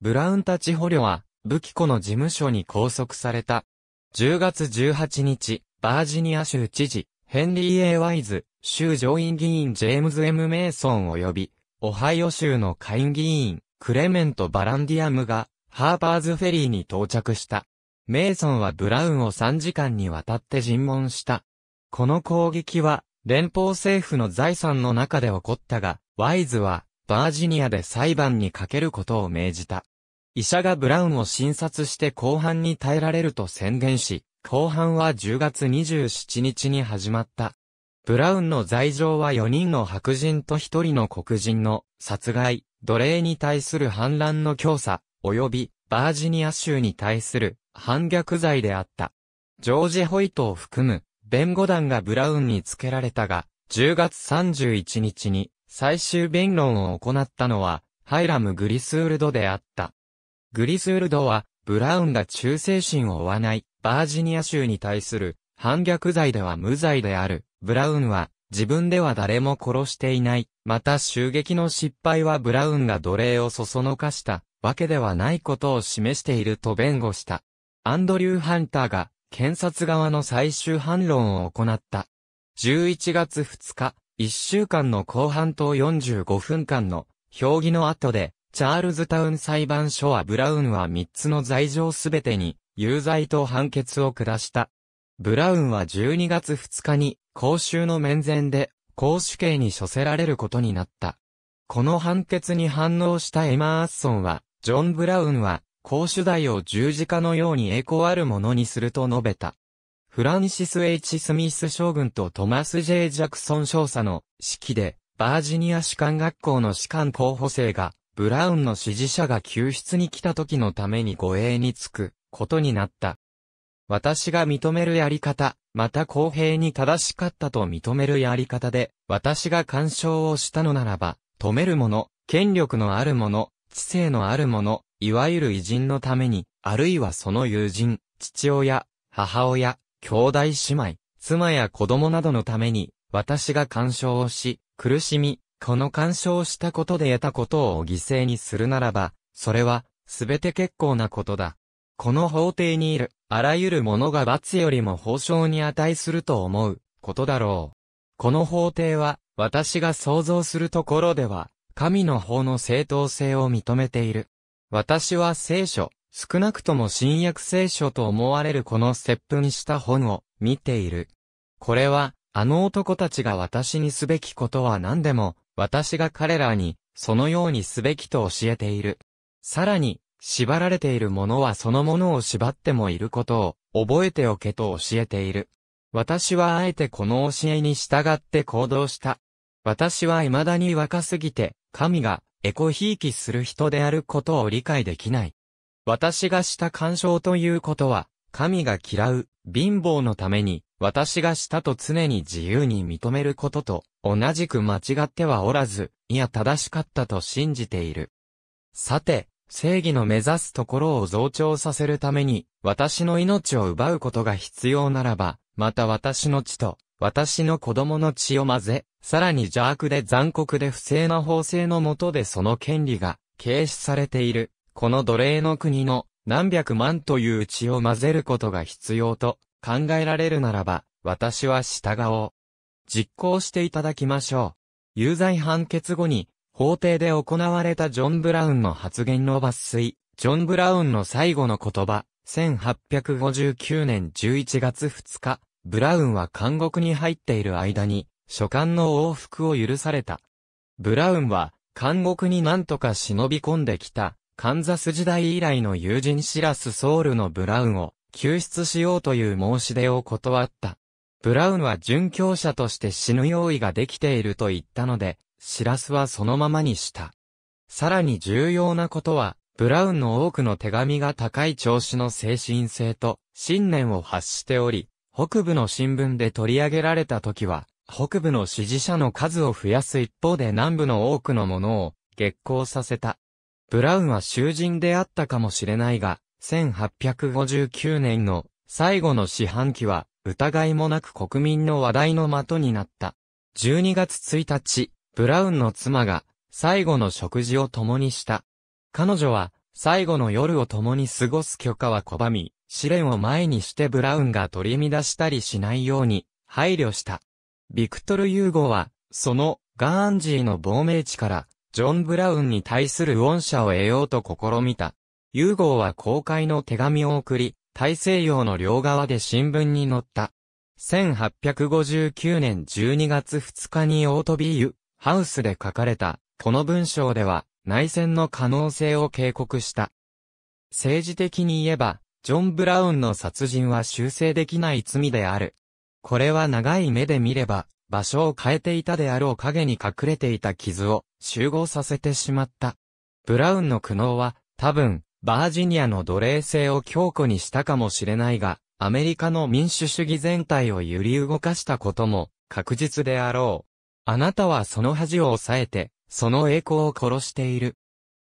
ブラウンたち捕虜は、武器庫の事務所に拘束された。10月18日、バージニア州知事、ヘンリー・エ A・ ワイズ、州上院議員ジェームズ・ M・ メイソン及び、オハイオ州の下院議員、クレメント・バランディアムが、ハーパーズフェリーに到着した。メイソンはブラウンを3時間にわたって尋問した。この攻撃は、連邦政府の財産の中で起こったが、ワイズは、バージニアで裁判にかけることを命じた。医者がブラウンを診察して後半に耐えられると宣言し、後半は10月27日に始まった。ブラウンの罪状は4人の白人と1人の黒人の殺害、奴隷に対する反乱の強さ、及びバージニア州に対する反逆罪であった。ジョージ・ホイトを含む弁護団がブラウンにつけられたが、10月31日に最終弁論を行ったのは、ハイラム・グリスウルドであった。グリスウルドは、ブラウンが忠誠心を負わない、バージニア州に対する、反逆罪では無罪である。ブラウンは、自分では誰も殺していない。また襲撃の失敗はブラウンが奴隷をそそのかしたわけではないことを示していると弁護した。アンドリュー・ハンターが検察側の最終反論を行った。11月2日、1週間の後半と45分間の評議の後で、チャールズタウン裁判所はブラウンは3つの罪状すべてに有罪と判決を下した。ブラウンは12月2日に公衆の面前で公主刑に処せられることになった。この判決に反応したエマー・アッソンは、ジョン・ブラウンは、公主代を十字架のように栄光あるものにすると述べた。フランシス・ H・ スミス将軍とトマス・ J・ ジャクソン少佐の指揮で、バージニア士官学校の士官候補生が、ブラウンの支持者が救出に来た時のために護衛につくことになった。私が認めるやり方、また公平に正しかったと認めるやり方で、私が干渉をしたのならば、止める者、権力のある者、知性のある者、いわゆる偉人のために、あるいはその友人、父親、母親、兄弟姉妹、妻や子供などのために、私が干渉をし、苦しみ、この干渉をしたことで得たことを犠牲にするならば、それは、すべて結構なことだ。この法廷にいる、あらゆるものが罰よりも報奨に値すると思う、ことだろう。この法廷は、私が想像するところでは、神の法の正当性を認めている。私は聖書、少なくとも新約聖書と思われるこの接吻した本を見ている。これは、あの男たちが私にすべきことは何でも、私が彼らに、そのようにすべきと教えている。さらに、縛られているものはそのものを縛ってもいることを、覚えておけと教えている。私はあえてこの教えに従って行動した。私は未だに若すぎて、神が、エコひいきする人であることを理解できない。私がした干渉ということは、神が嫌う、貧乏のために、私がしたと常に自由に認めることと、同じく間違ってはおらず、いや正しかったと信じている。さて、正義の目指すところを増長させるために、私の命を奪うことが必要ならば、また私の血と、私の子供の血を混ぜ、さらに邪悪で残酷で不正な法制のもとでその権利が、軽視されている、この奴隷の国の何百万という血を混ぜることが必要と考えられるならば、私は従おう。実行していただきましょう。有罪判決後に、法廷で行われたジョン・ブラウンの発言の抜粋、ジョン・ブラウンの最後の言葉、1859年11月2日、ブラウンは監獄に入っている間に、所管の往復を許された。ブラウンは、監獄に何とか忍び込んできた、カンザス時代以来の友人シラス・ソウルのブラウンを救出しようという申し出を断った。ブラウンは殉教者として死ぬ用意ができていると言ったので、シラスはそのままにした。さらに重要なことは、ブラウンの多くの手紙が高い調子の精神性と信念を発しており、北部の新聞で取り上げられた時は、北部の支持者の数を増やす一方で南部の多くのものを激高させた。ブラウンは囚人であったかもしれないが、1859年の最後の四半期は、疑いもなく国民の話題の的になった。12月1日、ブラウンの妻が、最後の食事を共にした。彼女は、最後の夜を共に過ごす許可は拒み、試練を前にしてブラウンが取り乱したりしないように、配慮した。ビクトル・ユーゴは、その、ガーンジーの亡命地から、ジョン・ブラウンに対する恩赦を得ようと試みた。ユーゴーは公開の手紙を送り、大西洋の両側で新聞に載った。1859年12月2日にオートビーユ、ハウスで書かれた、この文章では、内戦の可能性を警告した。政治的に言えば、ジョン・ブラウンの殺人は修正できない罪である。これは長い目で見れば、場所を変えていたであろう影に隠れていた傷を集合させてしまった。ブラウンの苦悩は、多分、バージニアの奴隷制を強固にしたかもしれないが、アメリカの民主主義全体を揺り動かしたことも確実であろう。あなたはその恥を抑えて、その栄光を殺している。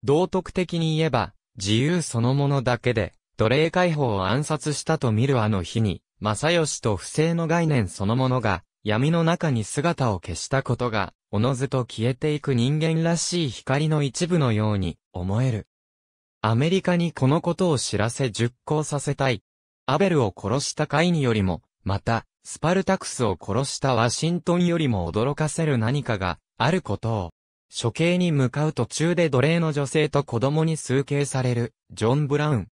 道徳的に言えば、自由そのものだけで、奴隷解放を暗殺したと見るあの日に、正義と不正の概念そのものが、闇の中に姿を消したことが、おのずと消えていく人間らしい光の一部のように思える。アメリカにこのことを知らせ熟考させたい。アベルを殺したカイニよりも、また、スパルタクスを殺したワシントンよりも驚かせる何かがあることを、処刑に向かう途中で奴隷の女性と子供に崇敬される、ジョン・ブラウン。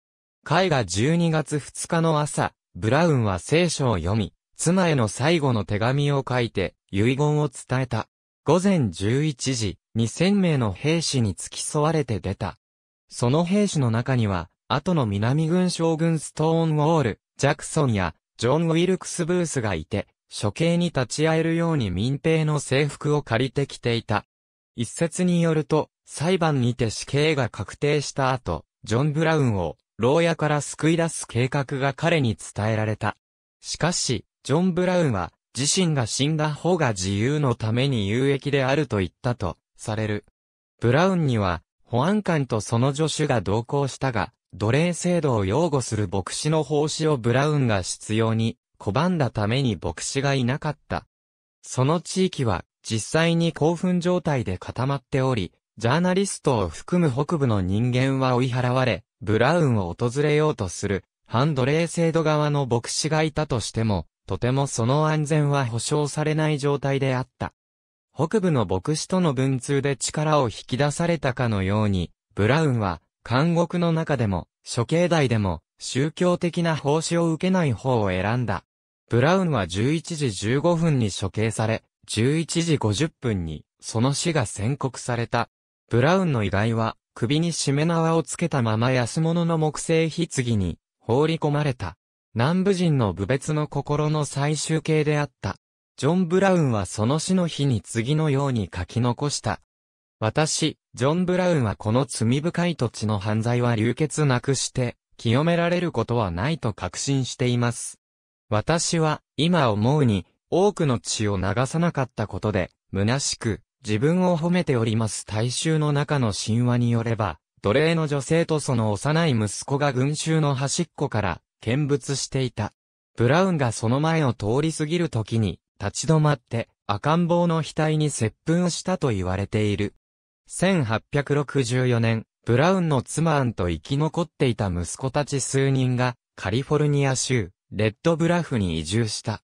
絵が12月2日の朝、ブラウンは聖書を読み、妻への最後の手紙を書いて、遺言を伝えた。午前11時、2000名の兵士に付き添われて出た。その兵士の中には、後の南軍将軍ストーンウォール、ジャクソンや、ジョン・ウィルクス・ブースがいて、処刑に立ち会えるように民兵の制服を借りてきていた。一説によると、裁判にて死刑が確定した後、ジョン・ブラウンを、牢屋から救い出す計画が彼に伝えられた。しかし、ジョン・ブラウンは、自身が死んだ方が自由のために有益であると言ったと、される。ブラウンには、保安官とその助手が同行したが、奴隷制度を擁護する牧師の奉仕をブラウンが必要に拒んだために牧師がいなかった。その地域は実際に興奮状態で固まっており、ジャーナリストを含む北部の人間は追い払われ、ブラウンを訪れようとする反奴隷制度側の牧師がいたとしても、とてもその安全は保障されない状態であった。北部の牧師との文通で力を引き出されたかのように、ブラウンは、監獄の中でも、処刑台でも、宗教的な奉仕を受けない方を選んだ。ブラウンは11時15分に処刑され、11時50分に、その死が宣告された。ブラウンの遺骸は、首に締め縄をつけたまま安物の木製棺に、放り込まれた。南部人の部別の心の最終形であった。ジョン・ブラウンはその死の日に次のように書き残した。私、ジョン・ブラウンはこの罪深い土地の犯罪は流血なくして、清められることはないと確信しています。私は、今思うに、多くの血を流さなかったことで、虚しく、自分を褒めております大衆の中の神話によれば、奴隷の女性とその幼い息子が群衆の端っこから、見物していた。ブラウンがその前を通り過ぎる時に、立ち止まって、赤ん坊の額に接吻したと言われている。1864年、ブラウンの妻アンと生き残っていた息子たち数人が、カリフォルニア州、レッドブラフに移住した。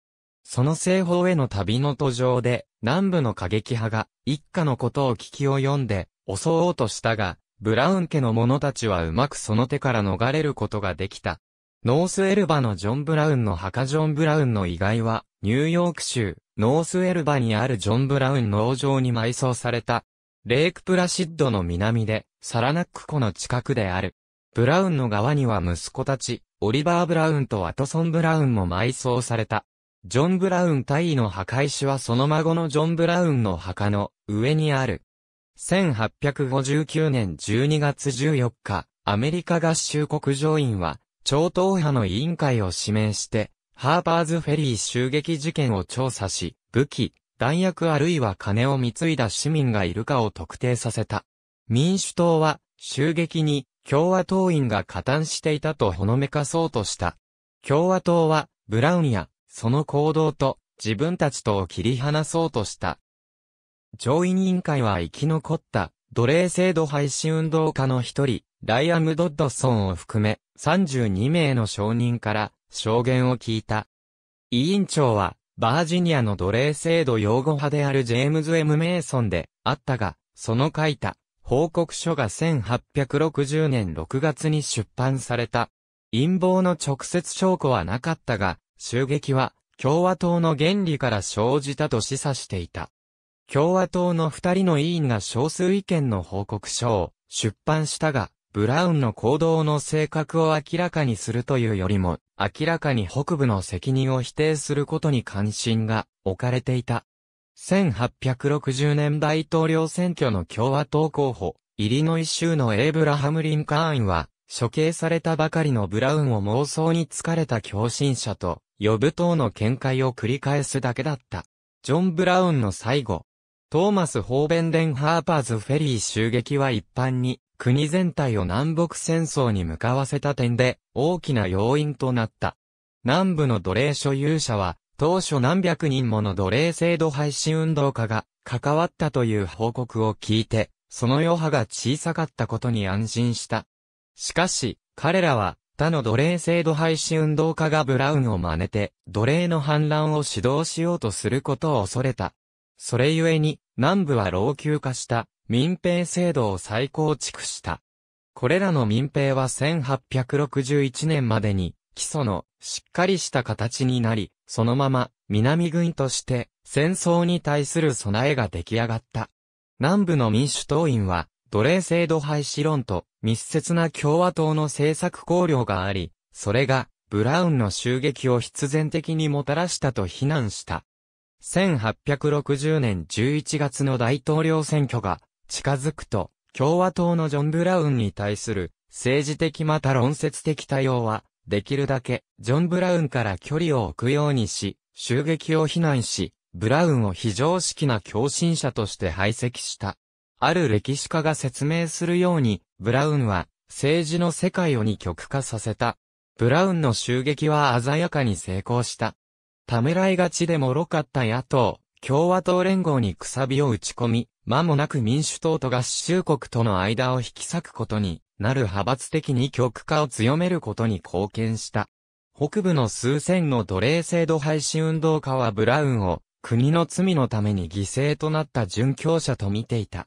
その西方への旅の途上で、南部の過激派が、一家のことを聞き及んで、襲おうとしたが、ブラウン家の者たちはうまくその手から逃れることができた。ノースエルバのジョン・ブラウンの墓ジョン・ブラウンの遺骸は、ニューヨーク州、ノースエルバにあるジョン・ブラウン農場に埋葬された。レイク・プラシッドの南で、サラナック湖の近くである。ブラウンの側には息子たち、オリバー・ブラウンとワトソン・ブラウンも埋葬された。ジョン・ブラウン大尉の墓石はその孫のジョン・ブラウンの墓の上にある。1859年12月14日、アメリカ合衆国上院は超党派の委員会を指名して、ハーパーズフェリー襲撃事件を調査し、武器、弾薬あるいは金を貢いだ市民がいるかを特定させた。民主党は、襲撃に共和党員が加担していたとほのめかそうとした。共和党は、ブラウンや、その行動と、自分たちとを切り離そうとした。上院委員会は生き残った、奴隷制度廃止運動家の一人、ライアム・ドッドソンを含め、32名の証人から証言を聞いた。委員長は、バージニアの奴隷制度擁護派であるジェームズ・ M・ メイソンであったが、その書いた報告書が1860年6月に出版された。陰謀の直接証拠はなかったが、襲撃は共和党の原理から生じたと示唆していた。共和党の二人の委員が少数意見の報告書を出版したが、ブラウンの行動の性格を明らかにするというよりも、明らかに北部の責任を否定することに関心が置かれていた。1860年大統領選挙の共和党候補、イリノイ州のエイブラハム・リンカーンは、処刑されたばかりのブラウンを妄想に疲れた狂信者と、呼ぶ党の見解を繰り返すだけだった。ジョン・ブラウンの最後、トーマス・ホーベンデン・ハーパーズ・フェリー襲撃は一般に、国全体を南北戦争に向かわせた点で、大きな要因となった。南部の奴隷所有者は、当初何百人もの奴隷制度廃止運動家が関わったという報告を聞いて、その余波が小さかったことに安心した。しかし、彼らは他の奴隷制度廃止運動家がブラウンを真似て、奴隷の反乱を指導しようとすることを恐れた。それゆえに、南部は老朽化した民兵制度を再構築した。これらの民兵は1861年までに基礎のしっかりした形になり、そのまま南軍として戦争に対する備えが出来上がった。南部の民主党員は奴隷制度廃止論と密接な共和党の政策考慮があり、それがブラウンの襲撃を必然的にもたらしたと非難した。1860年11月の大統領選挙が近づくと、共和党のジョン・ブラウンに対する政治的また論説的対応は、できるだけジョン・ブラウンから距離を置くようにし、襲撃を非難し、ブラウンを非常識な共振者として排斥した。ある歴史家が説明するように、ブラウンは政治の世界を二極化させた。ブラウンの襲撃は鮮やかに成功した。ためらいがちでもろかった野党、共和党連合にくさびを打ち込み、間もなく民主党と合衆国との間を引き裂くことになる派閥的に極化を強めることに貢献した。北部の数千の奴隷制度廃止運動家はブラウンを国の罪のために犠牲となった殉教者と見ていた。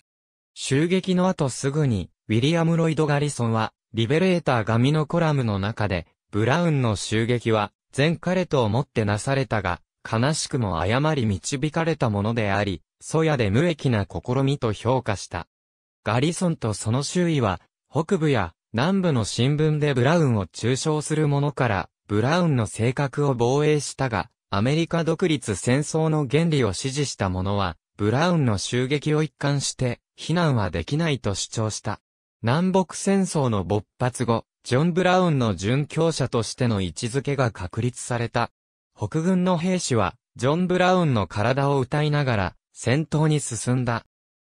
襲撃の後すぐに、ウィリアム・ロイド・ガリソンは、リベレーター紙のコラムの中で、ブラウンの襲撃は、全彼と思ってなされたが、悲しくも誤り導かれたものであり、そやで無益な試みと評価した。ガリソンとその周囲は、北部や南部の新聞でブラウンを中傷する者から、ブラウンの性格を防衛したが、アメリカ独立戦争の原理を支持した者は、ブラウンの襲撃を一貫して、非難はできないと主張した。南北戦争の勃発後、ジョン・ブラウンの殉教者としての位置づけが確立された。北軍の兵士は、ジョン・ブラウンの体を歌いながら、戦闘に進んだ。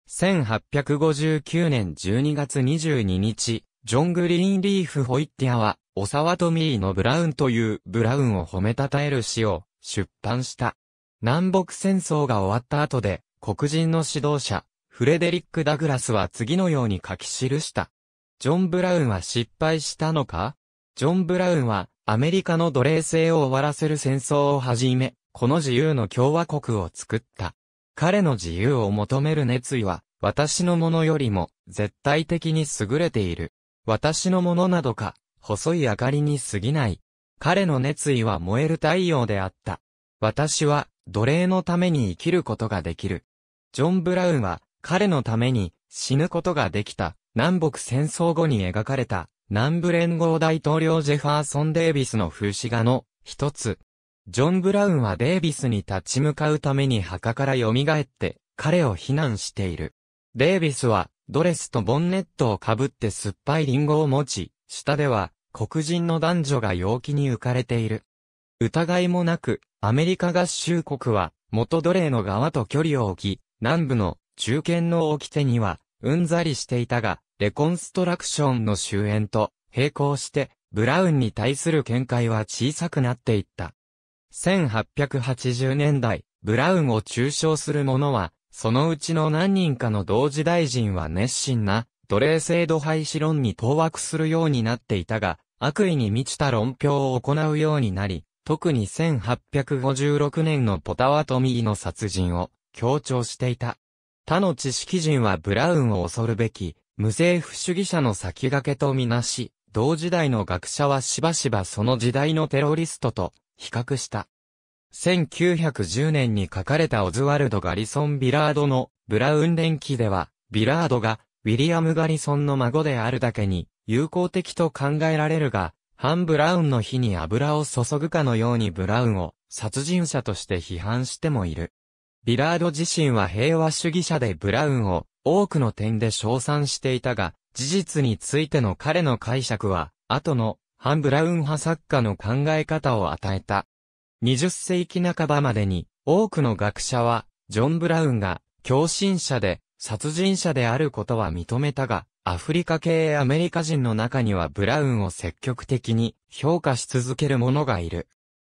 1859年12月22日、ジョン・グリーンリーフ・ホイッティアは、オサワトミーのブラウンというブラウンを褒めたたえる詩を出版した。南北戦争が終わった後で、黒人の指導者、フレデリック・ダグラスは次のように書き記した。ジョン・ブラウンは失敗したのかジョン・ブラウンはアメリカの奴隷制を終わらせる戦争をはじめ、この自由の共和国を作った。彼の自由を求める熱意は、私のものよりも、絶対的に優れている。私のものなどか、細い明かりに過ぎない。彼の熱意は燃える太陽であった。私は、奴隷のために生きることができる。ジョン・ブラウンは、彼のために、死ぬことができた、南北戦争後に描かれた、南部連合大統領ジェファーソン・デービスの風刺画の一つ。ジョン・ブラウンはデービスに立ち向かうために墓から蘇って彼を非難している。デービスはドレスとボンネットをかぶって酸っぱいリンゴを持ち、下では黒人の男女が陽気に浮かれている。疑いもなく、アメリカ合衆国は元奴隷の側と距離を置き、南部の中堅の掟にはうんざりしていたが、レコンストラクションの終焉と並行して、ブラウンに対する見解は小さくなっていった。1880年代、ブラウンを中傷する者は、そのうちの何人かの同時大臣は熱心な、奴隷制度廃止論に当惑するようになっていたが、悪意に満ちた論評を行うようになり、特に1856年のポタワトミーの殺人を強調していた。他の知識人はブラウンを恐るべき、無政府主義者の先駆けとみなし、同時代の学者はしばしばその時代のテロリストと比較した。1910年に書かれたオズワルド・ガリソン・ビラードのブラウン連記では、ビラードがウィリアム・ガリソンの孫であるだけに有効的と考えられるが、ハン・ブラウンの火に油を注ぐかのようにブラウンを殺人者として批判してもいる。ビラード自身は平和主義者でブラウンを多くの点で称賛していたが、事実についての彼の解釈は、後の反ブラウン派作家の考え方を与えた。20世紀半ばまでに、多くの学者は、ジョン・ブラウンが、狂信者で、殺人者であることは認めたが、アフリカ系アメリカ人の中にはブラウンを積極的に評価し続ける者がいる。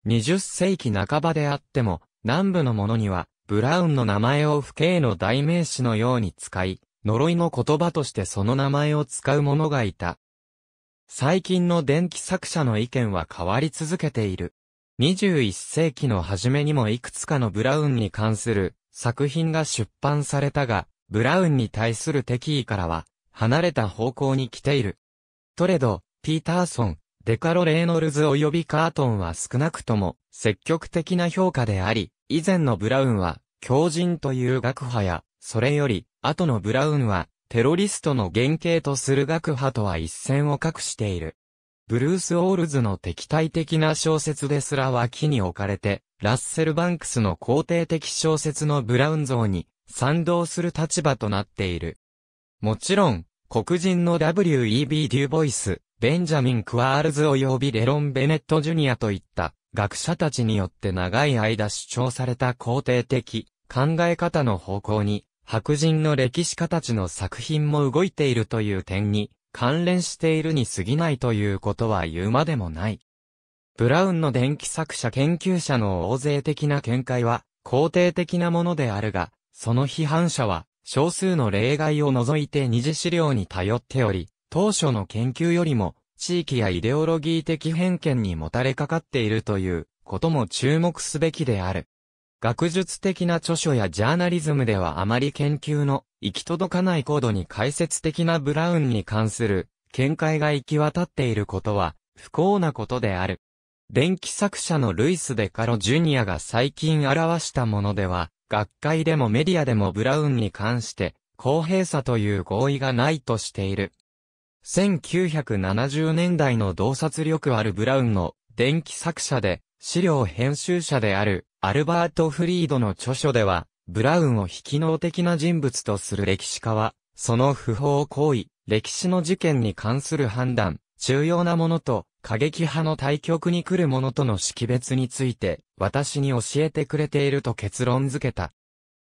20世紀半ばであっても、南部の者には、ブラウンの名前を不敬の代名詞のように使い、呪いの言葉としてその名前を使う者がいた。最近の電気作者の意見は変わり続けている。21世紀の初めにもいくつかのブラウンに関する作品が出版されたが、ブラウンに対する敵意からは離れた方向に来ている。トレド、ピーターソン、デカロ・レイノルズ及びカートンは少なくとも積極的な評価であり、以前のブラウンは、狂人という学派や、それより、後のブラウンは、テロリストの原型とする学派とは一線を画している。ブルース・オールズの敵対的な小説ですら脇に置かれて、ラッセル・バンクスの肯定的小説のブラウン像に賛同する立場となっている。もちろん、黒人の W.E.B. デューボイス、ベンジャミン・クワールズ及びレロン・ベネット・ジュニアといった学者たちによって長い間主張された肯定的考え方の方向に、白人の歴史家たちの作品も動いているという点に、関連しているに過ぎないということは言うまでもない。ブラウンの電気作者研究者の大勢的な見解は、肯定的なものであるが、その批判者は、少数の例外を除いて二次資料に頼っており、当初の研究よりも、地域やイデオロギー的偏見にもたれかかっているということも注目すべきである。学術的な著書やジャーナリズムではあまり研究の行き届かない高度に解説的なブラウンに関する見解が行き渡っていることは不幸なことである。電気作者のルイス・デカロ・ジュニアが最近表したものでは、学会でもメディアでもブラウンに関して公平さという合意がないとしている。1970年代の洞察力あるブラウンの電気作者で資料編集者であるアルバート・フリードの著書では、ブラウンを非機能的な人物とする歴史家は、その不法行為、歴史の事件に関する判断、重要なものと過激派の対極に来るものとの識別について、私に教えてくれていると結論付けた。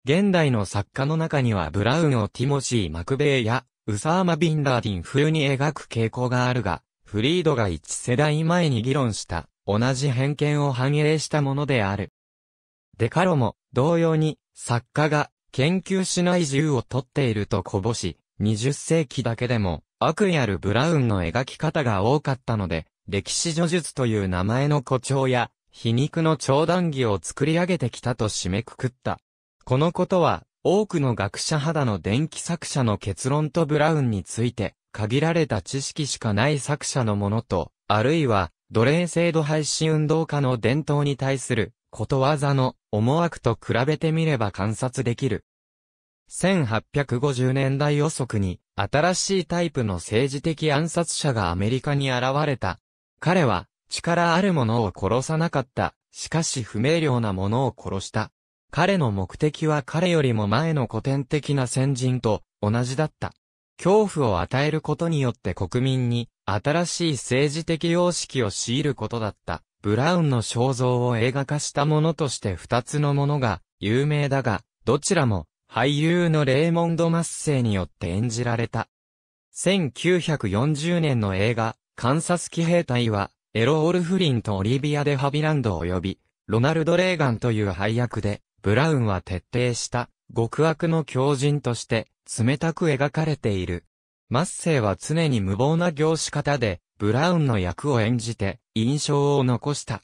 現代の作家の中にはブラウンをティモシー・マクベイやウサーマ・ビンラーディン風に描く傾向があるが、フリードが一世代前に議論した、同じ偏見を反映したものである。デカロも、同様に、作家が、研究しない自由を取っているとこぼし、20世紀だけでも、悪意あるブラウンの描き方が多かったので、歴史叙述という名前の誇張や、皮肉の長談義を作り上げてきたと締めくくった。このことは、多くの学者肌の電気作者の結論とブラウンについて、限られた知識しかない作者のものと、あるいは、奴隷制度廃止運動家の伝統に対する、ことわざの思惑と比べてみれば観察できる。1850年代予測に、新しいタイプの政治的暗殺者がアメリカに現れた。彼は、力あるものを殺さなかった。しかし不明瞭なものを殺した。彼の目的は彼よりも前の古典的な先人と同じだった。恐怖を与えることによって国民に新しい政治的様式を強いることだった。ブラウンの肖像を映画化したものとして二つのものが有名だが、どちらも俳優のレーモンド・マッセイによって演じられた。1940年の映画、カンサス騎兵隊は、エロ・オルフリンとオリビア・デ・ハビランド及び、ロナルド・レーガンという配役で、ブラウンは徹底した極悪の狂人として冷たく描かれている。マッセイは常に無謀な凝視方でブラウンの役を演じて印象を残した。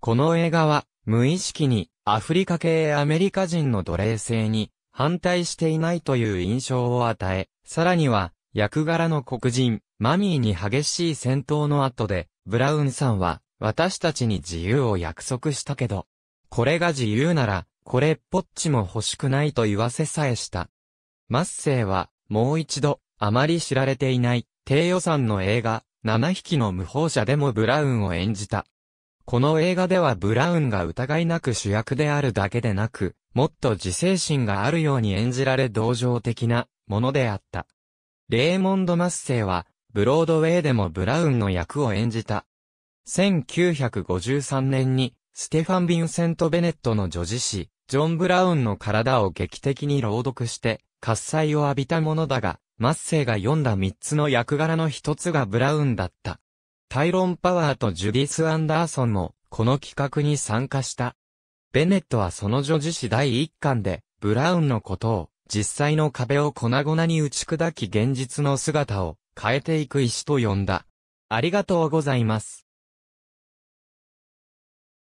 この映画は無意識にアフリカ系アメリカ人の奴隷制に反対していないという印象を与え、さらには役柄の黒人、マミーに激しい戦闘の後で、ブラウンさんは私たちに自由を約束したけど、これが自由なら、これっぽっちも欲しくないと言わせさえした。マッセイは、もう一度、あまり知られていない、低予算の映画、7匹の無法者でもブラウンを演じた。この映画ではブラウンが疑いなく主役であるだけでなく、もっと自制心があるように演じられ同情的なものであった。レーモンド・マッセイは、ブロードウェイでもブラウンの役を演じた。1953年にステファン・ヴィンセント・ベネットの女児誌、ジョン・ブラウンの体を劇的に朗読して、喝采を浴びたものだが、マッセイが読んだ3つの役柄の1つがブラウンだった。タイロン・パワーとジュディス・アンダーソンも、この企画に参加した。ベネットはその女児誌第1巻で、ブラウンのことを、実際の壁を粉々に打ち砕き現実の姿を変えていく石と呼んだ。ありがとうございます。